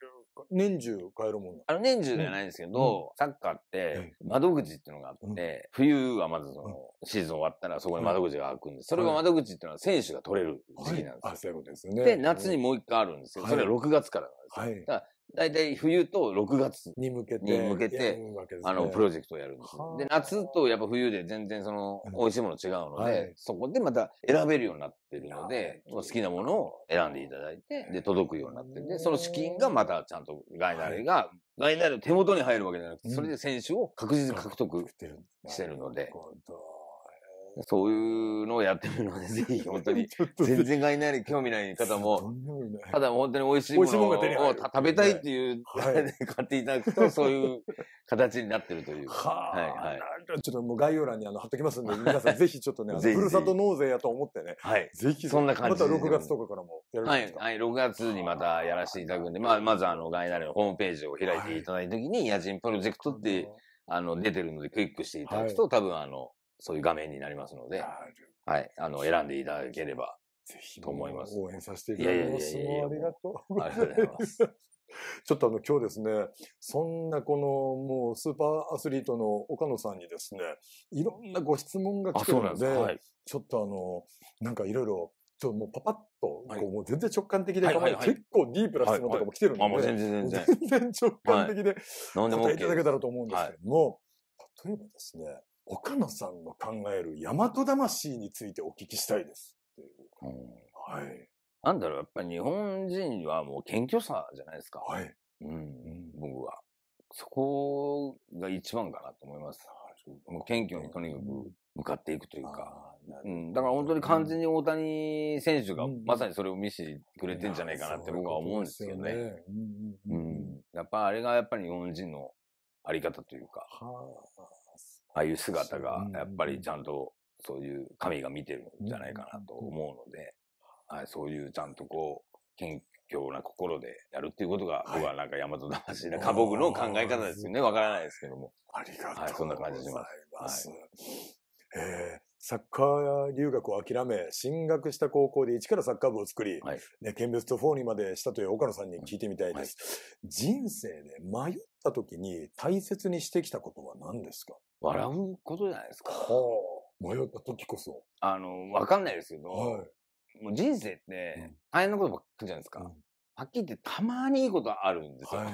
S1: 年中買えるもの
S2: あの、年中じゃないんですけど、サッカーって、窓口っていうのがあって、冬はまずその、シーズン終わったらそこに窓口が開くんです、それが窓口っていうのは選手が取れる
S1: 時期なんですよ。あ、そういうことですね。で、夏にもう一回あるんですけど、それは6月からなんですよ。はい。
S2: 大体冬と6月に向けて、向けて、あの、プロジェクトをやるんですよ。で、夏とやっぱ冬で全然その、美味しいもの違うので、そこでまた選べるようになってるので、好きなものを選んでいただいて、で、届くようになってで、その資金がまたちゃんと外ナレが、外ナレの手元に入るわけじゃなくて、それで選手を確実に獲得してるので。そういうのをやってみるので、ぜひ本当に、全然がいない、興味ない方も、ただ本当に美味しいものを食べたいっていう、はい、買っていただくと、そういう形になってるという。ははいは
S1: い、ちょっともう概要欄にあの貼っときますんで、皆さんぜひちょっとね、ふるさと納税やと思ってね、はい、ぜひ、そんな感じまた6月とかからもやるんで
S2: すかはい、はい、6月にまたやらせていただくんで、まあ、まずあの、ガイナレのホームページを開いていただいたときに、野人プロジェクトって、あの、出てるのでクリックしていただくと、多分あの、そういう画面になりますので、はい、あの、選んでいただければ
S1: と思います。応援させていただきます。いやいやいやありがとう。ありがとうございます。ちょっとあの今日ですね、そんなこのもうスーパーアスリートの岡野さんにですね、いろんなご質問が来てるので、はい、ちょっとあの、なんかいろいろちょっともうパパッと、はい、こうもう全然直感的で、はいはいはい、結構ディープな質問とかも来てるんで、はいはい、全然全然直感的で、はい、答えいただけたらと思うんですけども、例えばですね、岡野さんの考える大和魂についてお聞きしたいですっていう。う
S2: ん、はい。なんだろう、やっぱり日本人はもう謙虚さじゃないですか。はい。うん、僕は。そこが一番かなと思います。もう謙虚にとにかく向かっていくというか。うん、だから本当に完全に大谷選手がまさにそれを見せてくれてんじゃないかなって僕は思うんですけどね。うん、やっぱあれがやっぱり日本人のあり方というか。はああいう姿が、やっぱりちゃんとそういう神が見てるんじゃないかなと思うので、はい、そういうちゃんとこう、謙虚な心でやるっていうことが、僕はなんか大和魂な、は僕の考え方ですよね。わからないですけども。ありがとうございます。はい、そんな感じしま
S1: す。はいえー、サッカー留学を諦め、進学した高校で一からサッカー部を作り、はい、ね、県別と4にまでしたという岡野さんに聞いてみたいです。はい、人生で迷った時に大切にしてきたことは何ですか
S2: 笑うことじゃないです
S1: か。はあ、迷った時こそ。
S2: あの、わかんないですけど、はい、もう人生って大変なことばっかりじゃないですか。うん、はっきり言ってたまにいいことあるんですよ。はい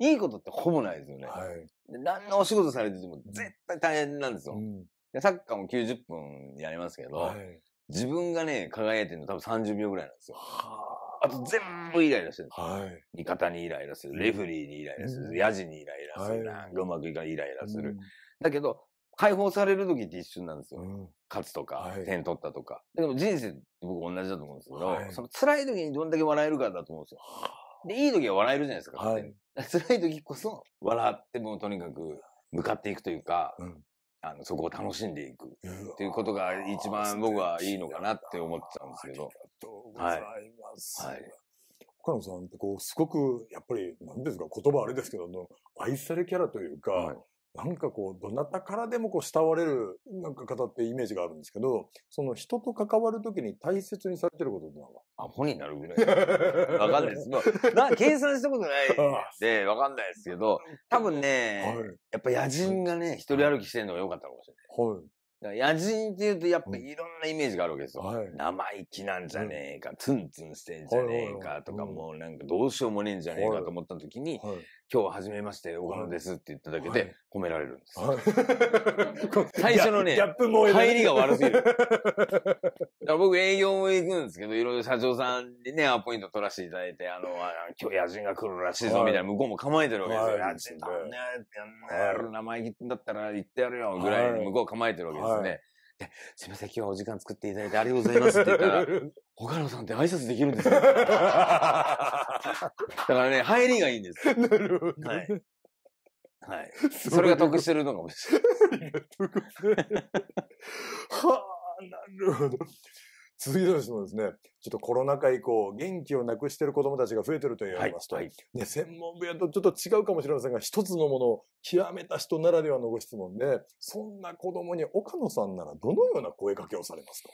S2: いいことってほぼないですよね。はい、何のお仕事されてても絶対大変なんですよ。うんサッカーも90分やりますけど、はい自分がね、輝いてるの多分30秒ぐらいなんですよ。あと全部イライラしてる。はい。味方にイライラする。レフリーにイライラする。ヤジにイライラする。なんかうまくいかないイライラする。だけど、解放される時って一瞬なんですよ。うん、勝つとか、はい、点取ったとか。でも人生って僕同じだと思うんですけど、はい、その辛い時にどんだけ笑えるかだと思うんですよ。で、いい時は笑えるじゃないですか。はい、辛い時こそ笑ってもとにかく向かっていくというか、あの、そこを楽しんでいくっていうことが一番僕はいいのかなって思ってたんで
S1: すけど。ありがとうございます。はい。はい、岡野さんってこう、すごく、やっぱり、なんですか、言葉あれですけど、愛されキャラというか、はいなんかこう、どなたからでもこう、慕われる、なんか方ってイメージがあるんですけど、その人と関わるときに大切にされてることってなんかアホになるぐらい。
S2: わかんないです。まあ、な計算したことないで、わかんないですけど、多分ね、はい、やっぱ野人がね、一人歩きしてるのが良かったかもしれない。はい野人っていうと、やっぱいろんなイメージがあるわけですよ。はい、生意気なんじゃねえか、うん、ツンツンしてんじゃねえかとか、もうなんかどうしようもねえんじゃねえかと思った時に、はいはい、今日は初めまして、岡野ですって言っただけで褒められるんです。はい、
S3: 最初のね、入りが悪すぎる。
S2: だ僕営業も行くんですけど、いろいろ社長さんにね、アポイント取らせていただいて、あの、あ今日野人が来るらしいぞみたいな、向こうも構えてるわけですよ。野人だね、んや生意気だったら言ってやるよ、ぐらい向こう構えてるわけですね。で、すみません、今日はお時間作っていただいてありがとうございますって言ったら、岡 野さんって挨拶できるんですよ。だからね、入りがいいんです。なるほど。はい。
S3: はい。それが得してるのかもし
S2: れない。はあ、なるほど。続い
S1: てですね、ちょっとコロナ禍以降、元気をなくしている子供たちが増えてると言われますと、はいはい、ね、専門部屋とちょっと違うかもしれませんが、一つのものを極めた人ならではのご質問で、そんな子供に岡野さんならどのような声かけをされますか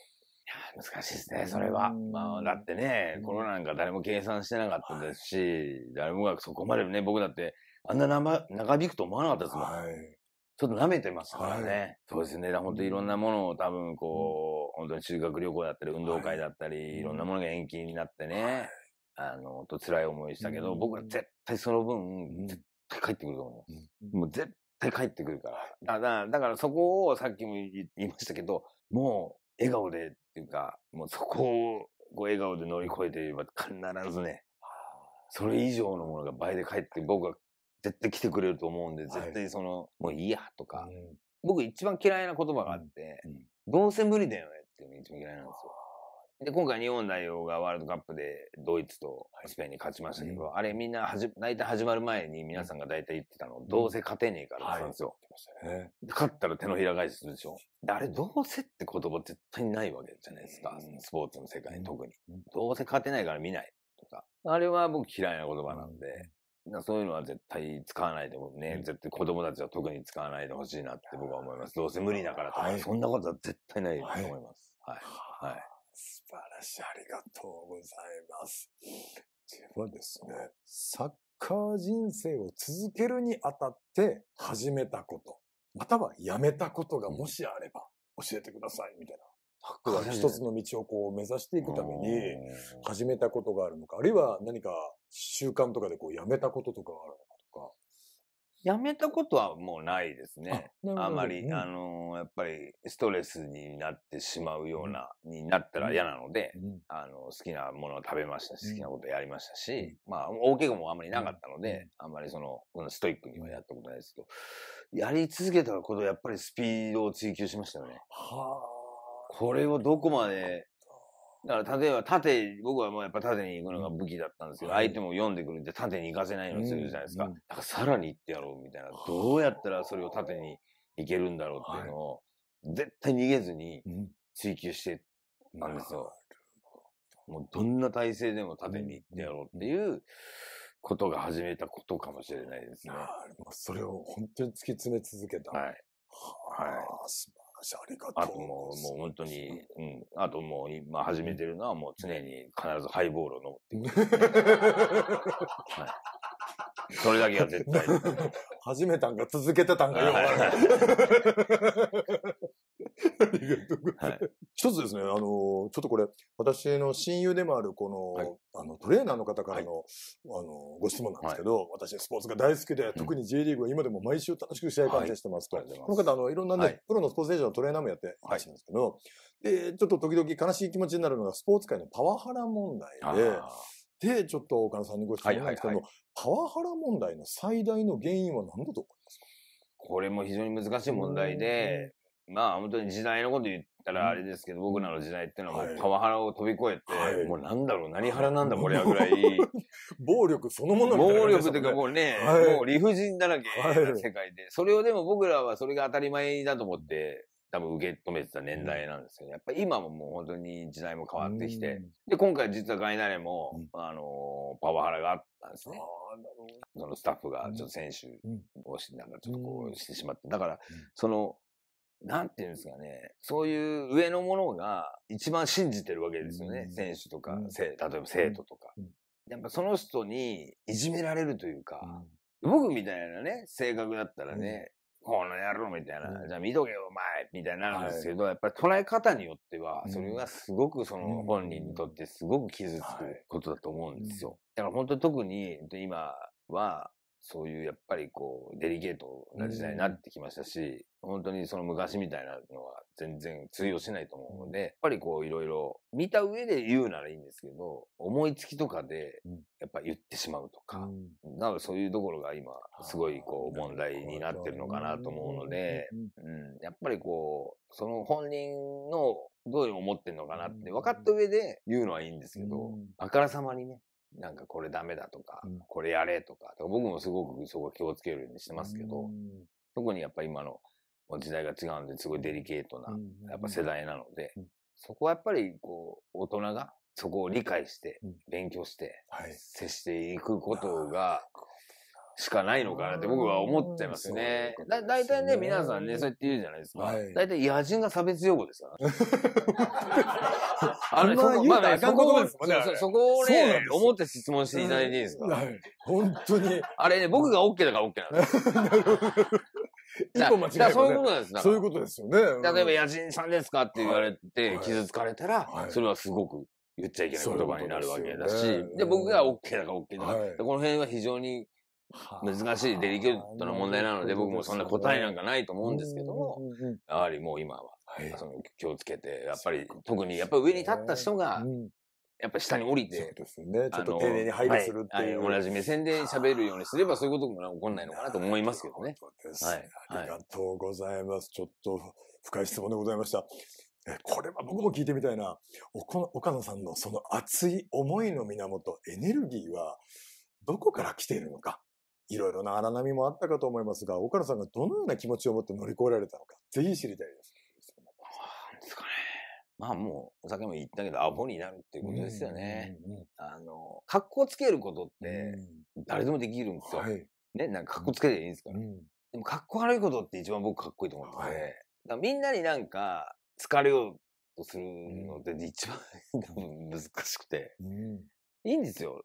S1: 難しいですね、それは。
S2: まあ、だってね、コロナなんか誰も計算してなかったですし、はい、誰もがそこまでね、僕だって、あんな長引くと思わなかったですもん。はいちょっと舐めてますからね。はい、そうですね。本当いろんなものを多分こう、うん、本当に修学旅行だったり、運動会だったり、はい、いろんなものが延期になってね、はい、あの、と辛い思いしたけど、うん、僕は絶対その分、絶対帰ってくると思います。うん、もう絶対帰ってくるから。だから、だからそこをさっきも言いましたけど、もう笑顔でっていうか、もうそこをう笑顔で乗り越えていれば必ずね、それ以上のものが倍で帰って、僕は絶対来てくれると思うんで、絶対その、はい、もういいやとか、うん、僕一番嫌いな言葉があって、うん、どうせ無理だよねっていうのが一番嫌いなんですよ。で、今回日本代表がワールドカップでドイツとスペインに勝ちましたけど、はい、あれみんなはじ、大体始まる前に皆さんが大体言ってたの、うん、どうせ勝てねえからってたんですよ。はい勝ったら手のひら返しするでしょ。であれ、どうせって言葉絶対ないわけじゃないですか。スポーツの世界に特に。どうせ勝てないから見ないとか。あれは僕嫌いな言葉なんで、そういうのは絶対使わないでもね、うん、絶対子供たちは特に使わないでほしいなって僕は思います。どうせ無理だからとか、はい、そんなことは絶対ないと思います。はい。はい。はい、
S1: 素晴らしい。ありがとうございます。ではですね、サッカー人生を続けるにあたって始めたこと、またはやめたことがもしあれば教えてください、みたいな一つの道をこう目指していくために始めたことがあるのか、あるいは何か習慣とかでこうやめたこととかがあるのかとか。や
S2: めたことはもうないですね。あ,、まり、あのー、やっぱりストレスになってしまうような、うん、になったら嫌なので、うん、あの好きなものを食べましたし、好きなことやりましたし、まあ、大怪我もあんまりなかったので、あんまりその、ストイックにはやったことないですけど、やり続けたこと、やっぱりスピードを追求しましたよね。
S3: はあ。
S2: これをどこまで、だから例えば縦、僕はもうやっぱ縦に行くのが武器だったんですけど、相手も読んでくるんで縦に行かせないようにするじゃないですか。だからさらに行ってやろうみたいな、どうやったらそれを縦に行けるんだろうっていうのを、絶対逃げずに追求してたんですよ。もうどんな体勢でも縦に行ってやろうっていうことが始めたことかもしれないですね。
S1: それを本当に突き詰め続けた。はい。はい。
S2: 素しありがとう。あともう、もう本当に、うん。あともう今始めてるのはもう常に必ずハイボールを飲むっていう、はい。
S1: それだけは絶対。始 めたんか続けてたんかよ。はいはいはい、一つですね、あの、ちょっとこれ、私の親友でもある、この、はい、あの、トレーナーの方からの、はい、あの、ご質問なんですけど、私スポーツが大好きで、特に J リーグは今でも毎週楽しく試合観戦してますと。この方、あの、いろんなね、プロのスポーツ選手のトレーナーもやってらっしゃるんですけど、で、ちょっと時々悲しい気持ちになるのが、スポーツ界のパワハラ問題で、で、ちょっと岡野さんにご質問なんですけども、はいはいはい、パワハラ問題の最大の原因は何だと思いますかこれも非常に難しい問題
S2: で、まあ本当に時代のこと言ったらあれですけど、うん、僕らの時代ってのはもうパワハラを飛び越えて、はい、もうなんだろう、何ハラなんだこれはぐらい。
S1: 暴力そのものみたいな、ね、暴力という
S2: かもうね、はい、もう理不尽だらけな世界で、それをでも僕らはそれが当たり前だと思って多分受け止めてた年代なんですけど、やっぱり今ももう本当に時代も変わってきて、で、今回実はガイナレも、あのパワハラがあったんですね。そのスタッフが、ちょっと選手をし、なんかちょっとこうしてしまって、だから、その、なんていうんですかね、そういう上のものが一番信じてるわけですよね。選手とか、例えば生徒とか。やっぱその人にいじめられるというか、僕みたいなね、性格だったらね、この野郎みたいな、うん、じゃあ見とけよ、お前みたいになるんですけど、はい、やっぱり捉え方によっては、それがすごくその本人にとってすごく傷つくことだと思うんですよ。だから本当特に今は、そういうやっぱりこう、デリケートな時代になってきましたし、ん、本当にその昔みたいなのは全然通用しないと思うので、やっぱりこういろいろ見た上で言うならいいんですけど、思いつきとかでやっぱ言ってしまうとか、なのでそういうところが今すごいこう問題になってるのかなと思うので、うん、やっぱりこう、その本人のどう思ってんのかなって分かった上で言うのはいいんですけど、あからさまにね、なんかこれダメだとか、うん、これやれとか、か僕もすごくそこ気をつけるようにしてますけど、特にやっぱ今の時代が違うんですごいデリケートな、やっぱ世代なので、そこはやっぱりこう、大人がそこを理解して、勉強して、接していくことが、しかないのかなって僕は思ってますね。だ、大体ね、皆さんね、そうやって言うじゃないですか。大体野人が差別用語ですか
S1: ら。あれ、ま
S2: あ、そこ、ですもんね、そこをね、思って質問していただいていいですか、はい、本当に。あれね、僕が OK だから OK なんですよ。一個間違ね、そういうことなんです。そういう
S1: ことですよね。例えば、
S2: 家賃さんですかって言われて、傷つかれたら、はい、それはすごく言っちゃいけない言葉になるわけだし、で、ね、僕が OK だから OK だかはい、この辺は非常に難しいデリケートな問題なので、僕もそんな答えなんかないと思うんですけども、やはりもう今はその気をつけて、やっぱり、特にやっぱり上に立った人が、やっぱり下に降りて、そう
S1: ですね。ちょっと丁寧に配慮するっていう。同じ
S2: 目線で喋るように
S1: すれば、そういうことも起こんないのかなと思いますけどね。はい。ありがとうございます。ちょっと深い質問でございました。これは僕も聞いてみたいな。岡野さんのその熱い思いの源、エネルギーは、どこから来ているのか。いろいろな荒波もあったかと思いますが、岡野さんがどのような気持ちを持って乗り越えられたのか、ぜひ知りたいです。まあも
S2: うお酒も言ったけど、アホになるっていうことですよね。あの、格好つけることって誰でもできるんですよ。ね、なんか格好つけていいんですから。でも格好悪いことって一番僕格好いいと思ったのだみんなになんか疲れようとするのって一番多分難しくて、うん、いいんですよ。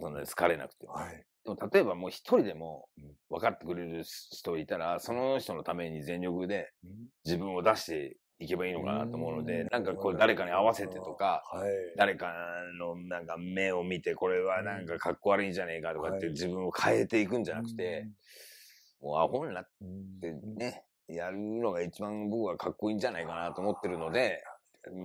S2: そんなに疲れなくても。はいでも例えばもう一人でも分かってくれる人いたら、その人のために全力で自分を出していけばいいのかなと思うので、なんかこう誰かに合わせてとか、誰かのなんか目を見て、これはなんかかっこ悪いんじゃねえかとかって自分を変えていくんじゃなくて、もうアホになってね、やるのが一番僕はかっこいいんじゃないかなと思ってるので、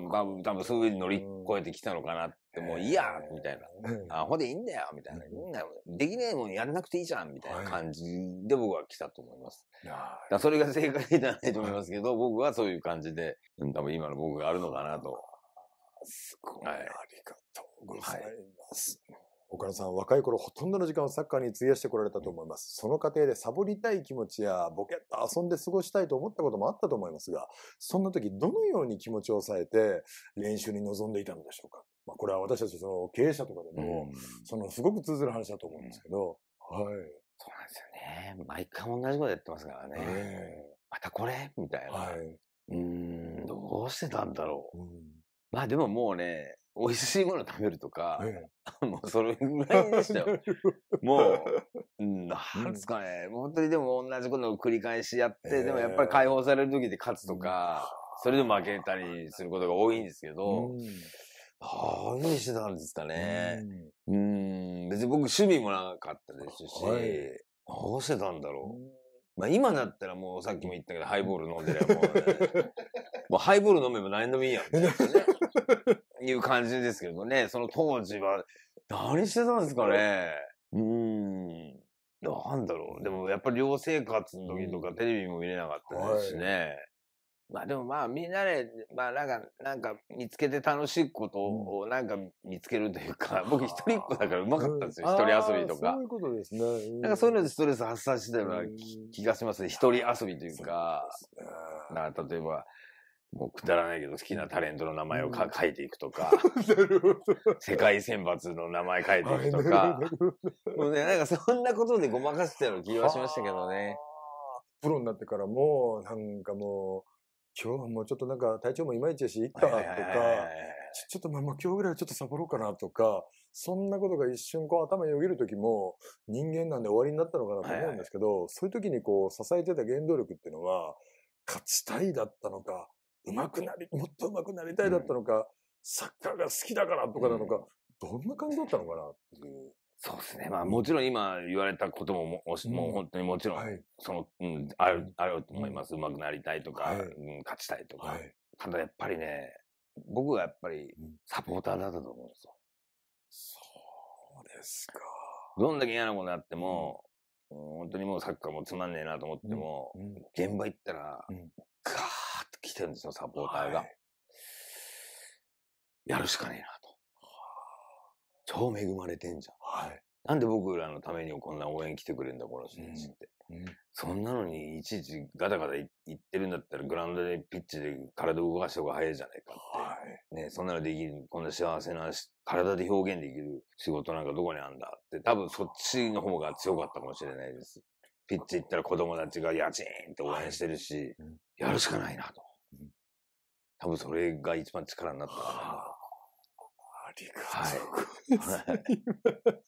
S2: 多分、多分そういうに乗り越えてきたのかなって、もういいやみたいな。あ、ほでいいんだよみたいな。いんよ。できねえもんやらなくていいじゃんみたいな感じで僕は来たと思います。だそれが正解じゃないと思いますけど、僕はそういう感じで、多分今の僕があるのかなと。すご
S1: い。ありがとうございます。はい岡野さん、若い頃ほとんどの時間をサッカーに費やしてこられたと思います。その過程でサボりたい気持ちや、ボケっと遊んで過ごしたいと思ったこともあったと思いますが、そんな時、どのように気持ちを抑えて練習に臨んでいたのでしょうかまあ、これは私たちその経営者とかでも、そのすごく通ずる話だと思うんですけど、はい。そうなんですよね。毎回同じことやってますからね。またこれ
S2: みたいな。はい、うん、どうしてたんだろう。うん、まあでももうね、美味しいもの食べるとか、もうそれぐらいでしたよ。もう、なんですかね、本当にでも同じことを繰り返しやって、でもやっぱり解放される時で勝つとか、それで負けたりすることが多いんですけど、あ何してたんですかね。うん、別に僕趣味もなかったですし、はい、どうしてたんだろう。まあ今だったらもうさっきも言ったけど、ハイボール飲んでればもう、もうハイボール飲めば何でもいいやん、ね。いう感じですけどね、その当時は、何してたんですかね。うーん。なんだろう。でもやっぱり寮生活の時とかテレビも見れなかったですしね。はい、まあでもまあみんなで、まあなんか、なんか見つけて楽しいことをなんか見つけるというか、僕一人っ子だからうまかったんですよ。一人遊びとか。そう
S1: いうことですね。うん、なんか
S2: そういうのでストレス発散してたような気がしますね。一人遊びというか。うか例えば、もうくだらないけど好きなタレントの名前をか、書いていくとか、世界選抜の名前書いていくとか、
S1: もうね、なんかそ
S2: んなことでごまかしてたな気はしましたけどね。
S1: プロになってからも、なんかもう、今日はもうちょっとなんか体調もいまいちやし、いっかとか、ちょっとまあまあ今日ぐらいはちょっとサボろうかなとか、そんなことが一瞬こう頭よぎる時も人間なんで終わりになったのかなと思うんですけど、そういう時にこう支えてた原動力っていうのは、勝ちたいだったのか、上手くなり、もっと上手くなりたいだったのか、サッカーが好きだからとかなのか、どんな感じだったのかなっていう。そうですね。まあ
S2: もちろん今言われたこともも、うん、もう本当にもちろん、はい、その、うん、ある、あると思います。うま、くなりたいとか、はい、うん、勝ちたいとか、はい。ただやっぱりね、僕はやっぱりサポーターだったと思うんですよ。そうですか。どんだけ嫌なことあっても、うん、本当にもうサッカーもつまんねえなと思っても、うん、現場行ったら、うん、ガーーって来てるんですよ、サポーターが。はい、やるしかねえなと。超恵まれてんじゃん。はい、なんで僕らのためにこんな応援来てくれるんだ、この人たちって。うん、そんなのにいちいちガタガタ言ってるんだったらグラウンドでピッチで体を動かした方が早いじゃないかって。はい、ね、そんなのできる、こんな幸せな体で表現できる仕事なんかどこにあるんだって、多分そっちの方が強かったかもしれないです。ピッチ行ったら子供たちがやちんって応援してるし、やるしかないなと。多分それが一番力になった。あ、
S1: りがとうございます。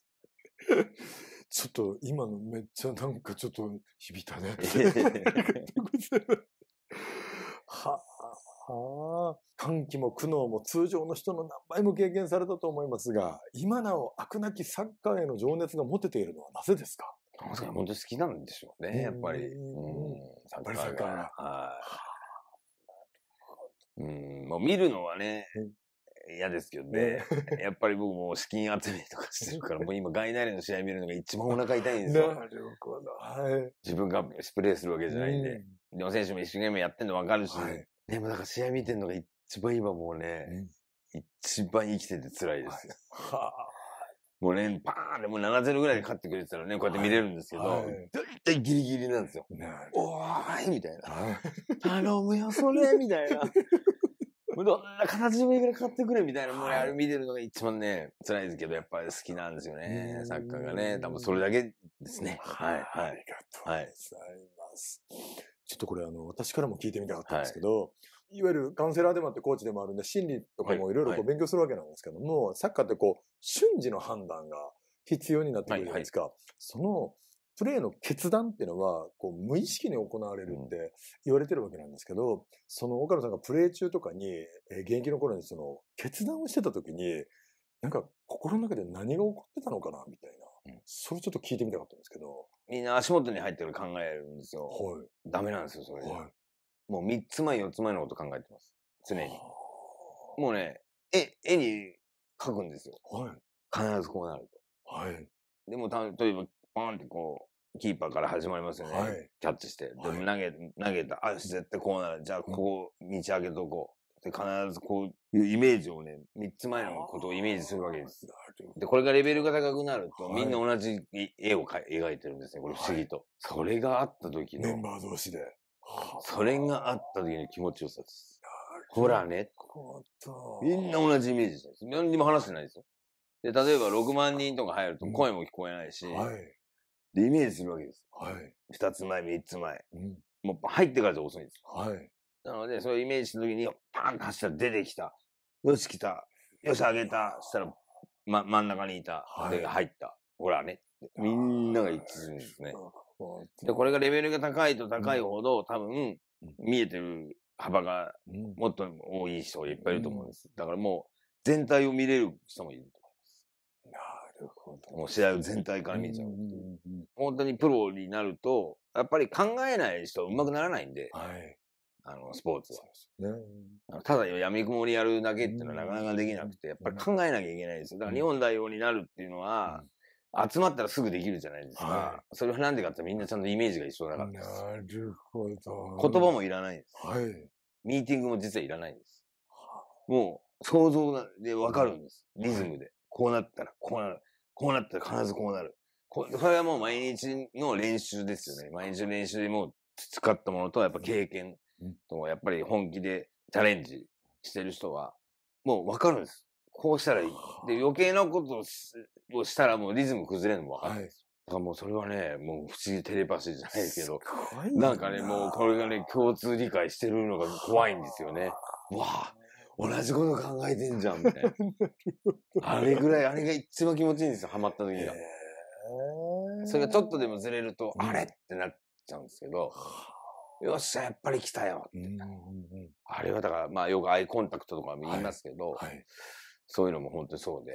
S1: ちょっと今のめっちゃなんかちょっと響いたね。はあ、歓喜も苦悩も通常の人の何倍も経験されたと思いますが、今なお飽くなきサッカーへの情熱が持てているのはなぜですか本当に好きなんでしょ
S2: うね、やっぱり。うん。サッカーが。はい。うん、もう見るのはね、嫌ですけどね。やっぱり僕も資金集めと
S1: かしてるから、
S2: もう今外イナの試合見るのが一番お腹痛いんですよ。な
S1: るほど。はい。
S2: 自分がプレーするわけじゃないんで。日本選手も一生懸命やってんのわかるし、はい、でもなんか試合見てんのが一番今もうね、一番生きてて辛いです。はあ。う年パーンでもう7ロぐらいで勝ってくれてたらね、こうやって見れるんですけど、はいはい、ギリギリなんですよ。おーいみたいな。頼むよ、それみたいな。どんな形でもいいから買ってくれみたいな、もうあれ見てるのが一番ね、辛いですけど、やっぱり好きなんですよね。サッカーがね。多分それだけで
S1: すね。はい、はい。ありがとうございます。ちょっとこれあの、私からも聞いてみたかったんですけど、はい、いわゆるカウンセラーでもあってコーチでもあるんで、心理とかもいろいろ勉強するわけなんですけども、はいはい、サッカーってこう、瞬時の判断が必要になってくるじゃないですか。はいはい、その、プレーの決断っていうのは、こう、無意識に行われるって言われてるわけなんですけど、うん、その岡野さんがプレー中とかに、えー、現役の頃にその、決断をしてた時に、なんか心の中で何が起こってたのかな、みたいな。うん、それちょっと聞いてみたかったんですけど。
S2: みんな足元に入ってる考えるんですよ。はい。ダメなんですよ、それ。はい。もう3つ前、4つ前のこと考えてます。常に。もうね、絵、絵に描くんですよ。はい。必ずこうなると。はい。でも、例えば、パンってこう、キーパーから始まりますよね。はい。キャッチして。で、投げ、投げた。あ、絶対こうなる。じゃあ、ここ、道開けとこう。で、必ずこういうイメージをね、3つ前のことをイメージするわけです。で、これがレベルが高くなると、みんな同じ絵を描いてるんですね。これ不思議と。それがあった時の。メンバー同士で。それがあった時の気持ちよさです。ほらね。みんな同じイメージです。何にも話してないですよ。で、例えば6万人とか入ると声も聞こえないし、うんはい、で、イメージするわけです。はい。2つ前、3つ前。うん、もう入ってからじゃ遅いんです。はい。なので、そういうイメージした時に、パンと走ったら出てきた。よし来た。よし上げた。したら、ま、真ん中にいた。はい、で、入った。ほらね。みんなが一致するんですね。で、これがレベルが高いと高いほど、多分、見えてる幅がもっと多い人がいっぱいいると思うんです。だからもう、全体を見れる人もいると思います。なるほど。もう試合を全体から見ちゃうっていう。本当にプロになると、やっぱり考えない人上手くならないんで、はい、あの、スポーツは。ね、ただやみくもりやるだけっていうのはなかなかできなくて、やっぱり考えなきゃいけないですよ。だから日本代表になるっていうのは、集まったらすぐできるじゃないですか。はい、それはなんでかってみんなちゃんとイメージが一緒だからな
S1: るほど。言葉もいらないです。はい。
S2: ミーティングも実はいらないんです。
S1: もう、想像
S2: でわかるんです。リズムで。こうなったらこうなる。こうなったら必ずこうなる。これはもう毎日の練習ですよね。毎日の練習でもう使ったものと、やっぱ経験と、やっぱり本気でチャレンジしてる人は、もうわかるんです。こうしたらいい。で、余計なことをしたらもうリズム崩れるのも分かるんですだからもうそれはね、もう不思議テレパシーじゃないけど、ななんかね、もうこれがね、共通理解してるのが怖いんですよね。わあ、同じこと考えてんじゃん、みたいな。あれぐらい、あれが一番気持ちいいんですよ、ハマった時が。それがちょっとでもずれると、あれってなっちゃうんですけど、よっしゃ、やっぱり来たよって。あれはだから、まあよくアイコンタクトとかも言いますけど、はいはいそういうのも本当にそうで。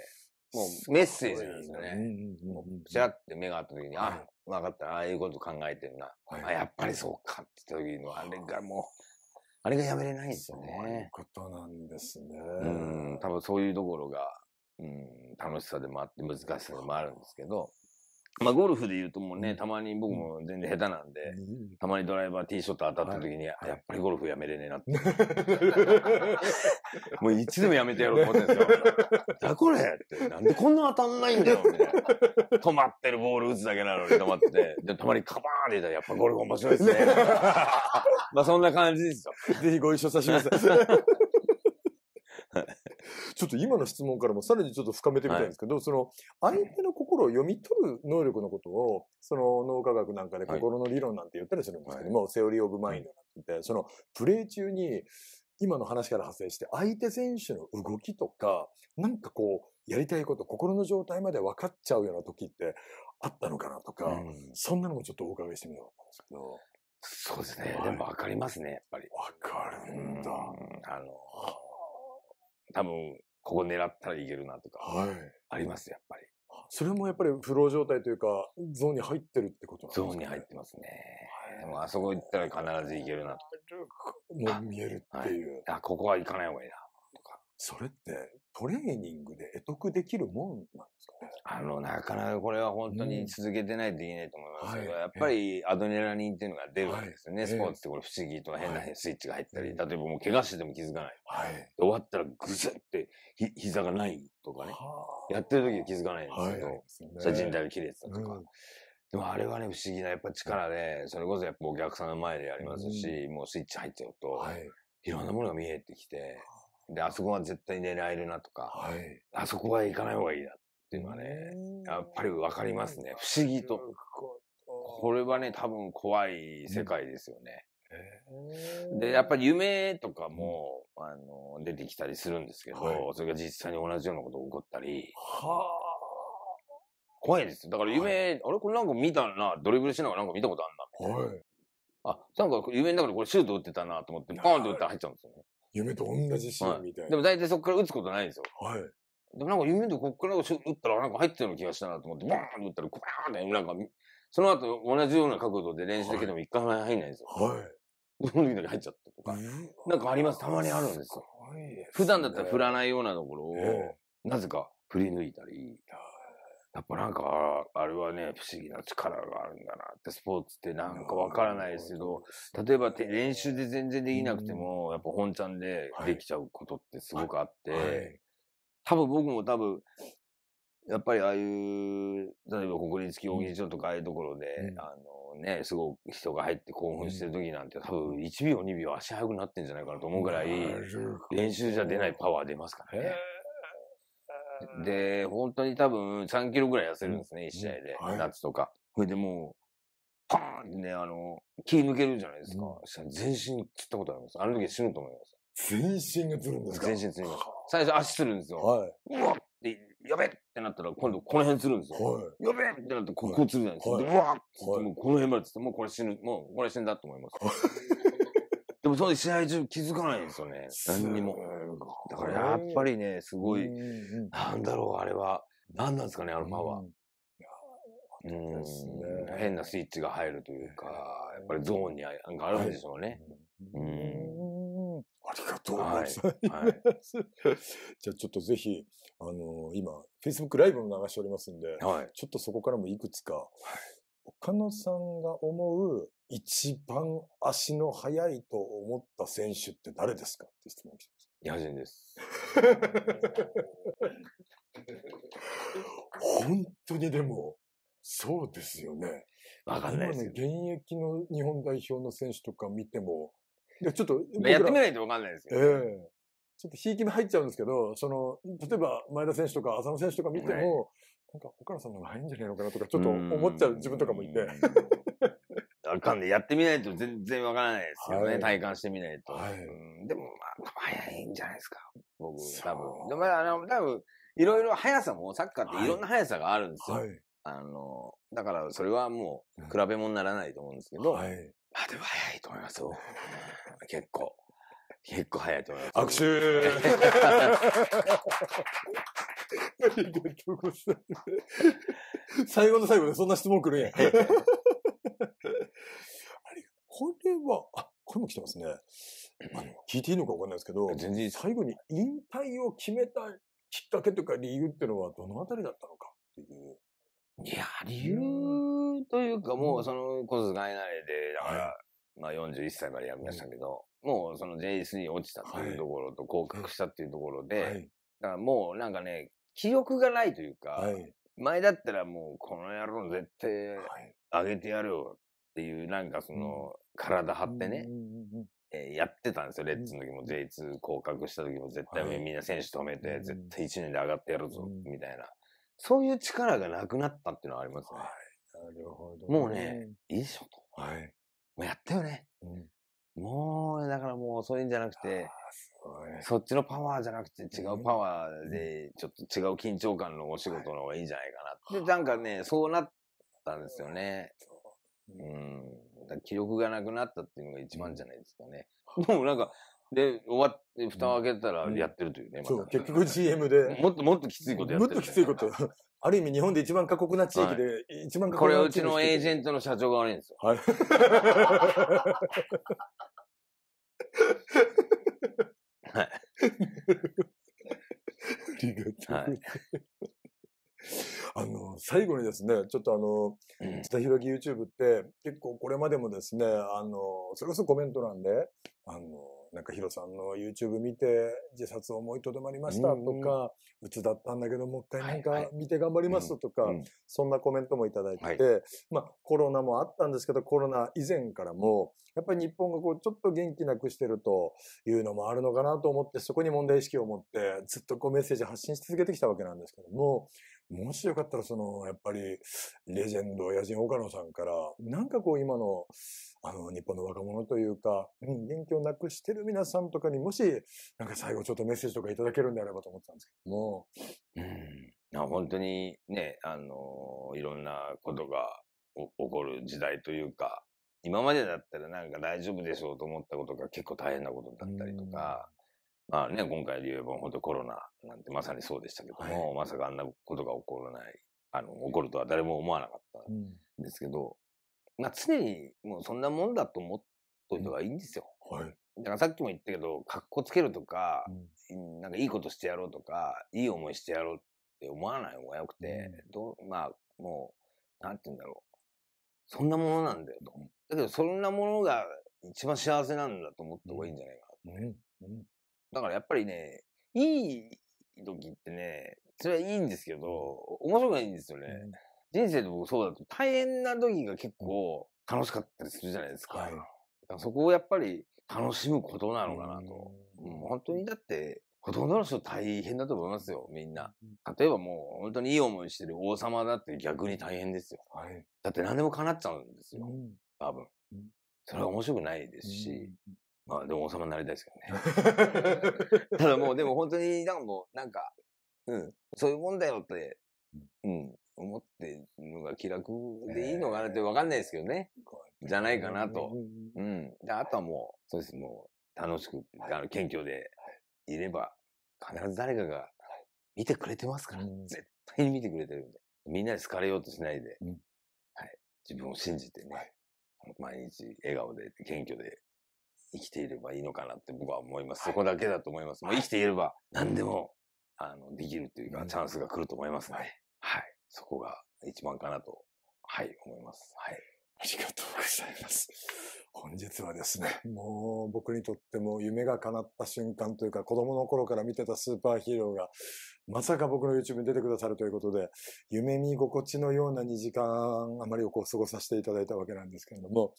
S2: もうメッセージなん
S1: ですよね。も
S2: うちらって目があった時に、あ、分かった、ああいうこと考えてるな。あ、やっぱりそうかっていうのは、あれがもう、
S1: あれがやめれないですよね。そういうことなんですね。うん。
S2: 多分そういうところが、うん、楽しさでもあって難しさでもあるんですけど、まあ、ゴルフで言うともうね、たまに僕も全然下手なんで、たまにドライバーティーショット当たった時に、やっぱりゴルフやめれねえなって。もういつでもやめてやろうと思ってんですよ。だ これって、なんでこんな当たんないんだよ、みたいな。止まってるボール打つだけなのに止まってて、でたまにカバーンでたらやっぱゴルフ面白いですね。
S1: まあそんな感じですよ。ぜひご一緒させてください。ちょっと今の質問からもさらにちょっと深めてみたいんですけど、はい、その相手のを読み取る能力のことを、その脳科学なんかで心の理論なんて言ったりするんですけども、はい、セオリーオブマインドなんてって、はい、そのプレー中に、今の話から発生して、相手選手の動きとか、なんかこう、やりたいこと、心の状態まで分かっちゃうような時ってあったのかなとか、うん、そんなのもちょっとお伺いしてみようと思うんですけど。そうですね。でも分かりますね、やっぱり。分かるんだ。んあの、多分、ここ狙ったらいけるなとか、あります、やっぱり。それもやっぱりフロー状態というか、ゾーンに入ってるってことなんですか、ね、ゾーンに入ってますね。はい、もあそこ行ったら必ず行けるなと。
S2: もう見えるっていう。あ、ここは行かない方がいいな。それって、
S1: トレーニングで得得できるもんなんですか
S2: あの、なかなかこれは本当に続けてないといけないと思いますけど、うんやっぱりアドレナリンっていうのが出るわけですよね。はい、スポーツってこれ不思議と変なスイッチが入ったり、はい、例えばもう怪我してても気づかない。終わったらぐずってひ膝がないとかね。やってる時は気づかないんですけど、はい、人体が切れてたとか。うんでもあれはね、不思議な、やっぱ力で、それこそやっぱお客さんの前でやりますし、うん、もうスイッチ入っちゃうと、はい、いろんなものが見えてきて、で、あそこは絶対狙えるなとか、はい、あそこは行かない方がいいなっていうのはね、やっぱりわかりますね。不思議と。これはね、多分怖い世界ですよね。で、やっぱり夢とかも、あの、出てきたりするんですけど、はい、それが実際に同じようなことが起こったり。
S3: はあ。
S2: 怖いですよ。だから夢、はい、あれこれなんか見たな、ドリブルしながらなんか見たことあんな、な。はい。あ、なんか夢の中でこれシュート打ってたなと思って、パーンと打って入っちゃうんですよね。
S1: 夢と同じシーンみたいな。はい、で
S2: も大体そこから打つことないんですよ。
S1: はい。で
S2: もなんか夢とこっから打ったらなんか入ってるような気がしたなと思って、バーンと打ったら、バーンって、なんか、その後同じような角度で練習できても一回も入んないんですよ。はい。そ の時だけ入っちゃったとか。なんかあります。たまにあるんですよ。すね、普段だったら振らないようなところを、なぜか振り抜いたり。やっぱなんか、あれはね、不思議な力があるんだなって、スポーツってなんかわからないですけど、例えば練習で全然できなくても、やっぱ本ちゃんでできちゃうことってすごくあって、多分僕も多分、やっぱりああいう、例えば国立競技場とかああいうところで、あのね、すごく人が入って興奮してる時なんて、多分1秒2秒足速くなってんじゃないかなと思うぐらい、練習じゃ出ないパワー出ますからね。で、本当に多分3キロぐらい痩せるんですね、1試合で、夏とか。それでもう、パーンってね、あの、気抜けるじゃないですか。したら全身切ったことあります。あの時死ぬと思います。全身がつるんですか全身つります。最初足つるんですよ。うわって、やべってなったら、今度この辺つるんですよ。やべってなったら、ここつるじゃないですか。うわって、この辺までつって、もうこれ死ぬ、もうこれ死んだと思います。でもその試合中気づかないんですよね。何にも。だからやっぱりね、すごい、なんだろう、あれは。何なんですかね、あの間は。変なスイッチが入るというか、やっぱりゾーンにあるんでしょうね。うんありがとうご
S1: ざいます。はい じゃあちょっとぜひ、あの今、Facebook ライブも流しておりますんで、はい、ちょっとそこからもいくつか、岡野さんが思う一番足の速いと思った選手って誰ですかって質問来てまた。野人です。本当にでも、そうですよね。わかんないですよ。現役の日本代表の選手とか見ても、ちょっと。やってみないとわかんないですよ、えーちょっとひいき目入っちゃうんですけど、その、例えば前田選手とか浅野選手とか見ても、はい、なんか岡野さんの方が早いんじゃないのかなとか、ちょっと思っちゃう自分とかもいて。
S2: とあかんで、やってみないと全然わからないですよね、はい、体感してみないと。はい、うん、でも、まあ、早いんじゃないですか、僕、多分。でも、あの、多分、いろいろ速さも、サッカーっていろんな速さがあるんですよ。はい、あの、だから、それはもう、比べ物にならないと思うんですけど、はい、まあ、でも早いと思いますよ。結構。結構早いと思い
S1: ます。握手あり がとうございます。最後の最後でそんな質問来るんや。あれ、これは、あ、これも来てますね。あの、聞いていいのかわかんないですけど、全然最後に引退を決めたきっかけとか理由っていうのはどのあたりだったのかっていう。いや、理由
S2: というか、もうその、コスいないで、だから、はい、まあ41歳までやりましたけど、うん、もうその JS に落ちたっていうところと降格したっていうところで、はい、だからもうなんかね、記憶がないというか、はい、前だったらもうこの野郎絶対上げてやるよっていう、なんかその、体張ってね、えーやってたんですよ。レッツの時も J2 降格した時も絶対みんな選手止めて、絶対1年で上がってやるぞ、みたいな。そういう力がなくなったっていうのはありますね。な
S3: るほど。もうね、
S2: いいでしょと。はい。もうやったよね。うん。もう、だからもうそういうんじゃなくて、そっちのパワーじゃなくて違うパワーで、ちょっと違う緊張感のお仕事の方がいいんじゃないかなって。なんかね、そうなったんですよね。そうん。記憶がなくなったっていうのが一番じゃないですかね。でもなんか、で、終わって、蓋を開けたらやってるというね。ま、そう、結局 GM
S1: で。もっともっときついことやってる、もっときついこと。ある意味日本で一番過酷な地域で、一番過酷なこれはうちのエージ
S2: ェントの社長が悪いんですよ。
S1: はい。はい。ありがとう。いあの、最後にですね、ちょっとあの、津田弘樹 YouTube って結構これまでもですね、あの、それこそコメント欄で、あの、なんかヒロさんの YouTube 見て自殺を思いとどまりましたとか、うつだったんだけどもう一回なんか見て頑張りますとか、そんなコメントもいただいてて、まあコロナもあったんですけど、コロナ以前からも、やっぱり日本がこうちょっと元気なくしてるというのもあるのかなと思って、そこに問題意識を持ってずっとこうメッセージ発信し続けてきたわけなんですけども、もしよかったらその、やっぱり、レジェンド、野人岡野さんから、なんかこう今の、あの、日本の若者というか、元気をなくしてる皆さんとかにもし、なんか最後ちょっとメッセージとかいただけるんであればと思ってたんですけども。う
S2: ん。本当にね、あの、いろんなことが起こる時代というか、今までだったらなんか大丈夫でしょうと思ったことが結構大変なことだったりとか、まあね、今回で言えば本当コロナなんてまさにそうでしたけども、はい、まさかあんなことが起こらない、あの、起こるとは誰も思わなかったんですけど、うん、まあ常にもうそんなもんだと思っといた方がいいんですよ。はい。だからさっきも言ったけど、格好つけるとか、うん、なんかいいことしてやろうとか、いい思いしてやろうって思わない方がよくて、うん、どまあ、もう、なんて言うんだろう。そんなものなんだよと。だけど、そんなものが一番幸せなんだと思った方がいいんじゃないかな、うん、うんだからやっぱりね、いい時ってね、それはいいんですけど、面白くないんですよね。うん、人生でもそうだと大変な時が結構楽しかったりするじゃないですか。はい、だからそこをやっぱり楽しむことなのかなと。うん、本当にだって、ほとんどの人大変だと思いますよ、みんな。例えばもう本当にいい思いしてる王様だって逆に大変ですよ。はい、だって何でも叶っちゃうんですよ。うん、多分。それは面白くないですし、まあ、でも王様になりたいですけどね。ただもう、でも本当になんかもう、なんか、うん、そういうもんだよって、うん、思ってるのが気楽でいいのかなってわかんないですけどね。じゃないかなと。うん。で、あとはもう、そうです、もう、楽しく、あの、謙虚でいれば、必ず誰かが見てくれてますから、絶対に見てくれてるんで。みんなで好かれようとしないで、はい。自分を信じてね、毎日笑顔で、謙虚で生きていればいいのかなって僕は思います。そこだけだと思います。もう生きていれば何でも、あの、できるという
S1: か、チャンスが来ると思いますね。はい。そこが一番かなと、はい、思います。はい。ありがとうございます。本日はですね、もう僕にとっても夢が叶った瞬間というか、子供の頃から見てたスーパーヒーローが、まさか僕の YouTube に出てくださるということで、夢見心地のような2時間余りをこう過ごさせていただいたわけなんですけれども、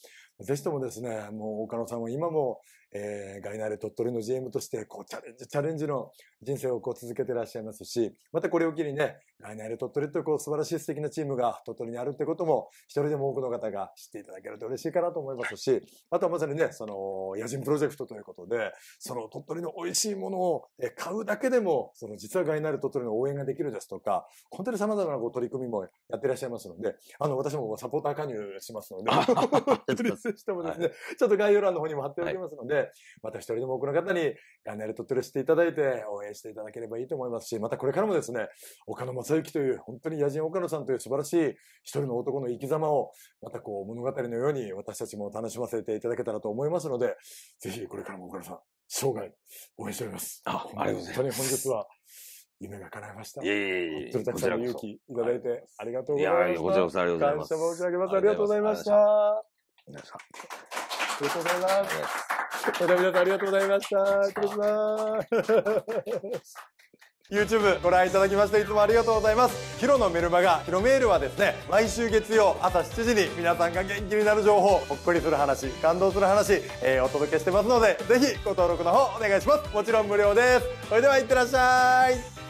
S1: ぜひともですね、もう岡野さんは今も、えー、ガイナーレ鳥取の GM として、こうチャレンジ、チャレンジの人生をこう続けてらっしゃいますし、またこれを機にね、ガイナーレ鳥取とてこう素晴らしい素敵なチームが鳥取にあるってことも、一人でも多くの方が知っていただけると嬉しいかなと思いますし、あとはまさにね、その、野人プロジェクトということで、その鳥取の美味しいものを買うだけでも、その実はガイナーレルト取の応援ができるですとか、本当に様々なこう取り組みもやっていらっしゃいますので、あの、私もサポーター加入しますので、プリスしてもですね、はい、ちょっと概要欄の方にも貼っておきますので、はい、また一人でも多くの方にガャンネルトレしていただいて、応援していただければいいと思いますし、またこれからもですね、岡野正幸という、本当に野人岡野さんという素晴らしい一人の男の生き様を、またこう物語のように私たちも楽しませていただけたらと思いますので、ぜひこれからも岡野さん、生涯応援しております。あ、ありがとうございます。本当に本日は夢が叶いました。いえいえいえ。本当さんの勇気いただいてありがとうございましいやこちらこそありがとうございます。感謝申し上げます。ありがとうございました。皆さん。ありがとうございます。また皆さんありがとうございました。失礼します。YouTube ご覧いただきましていつもありがとうございます。ヒロのメルマガ、ヒロメールはですね、毎週月曜朝7時に皆さんが元気になる情報、ほっこりする話、感動する話、えー、お届けしてますので、ぜひご登録の方お願いします。もちろん無料です。それではいってらっしゃい。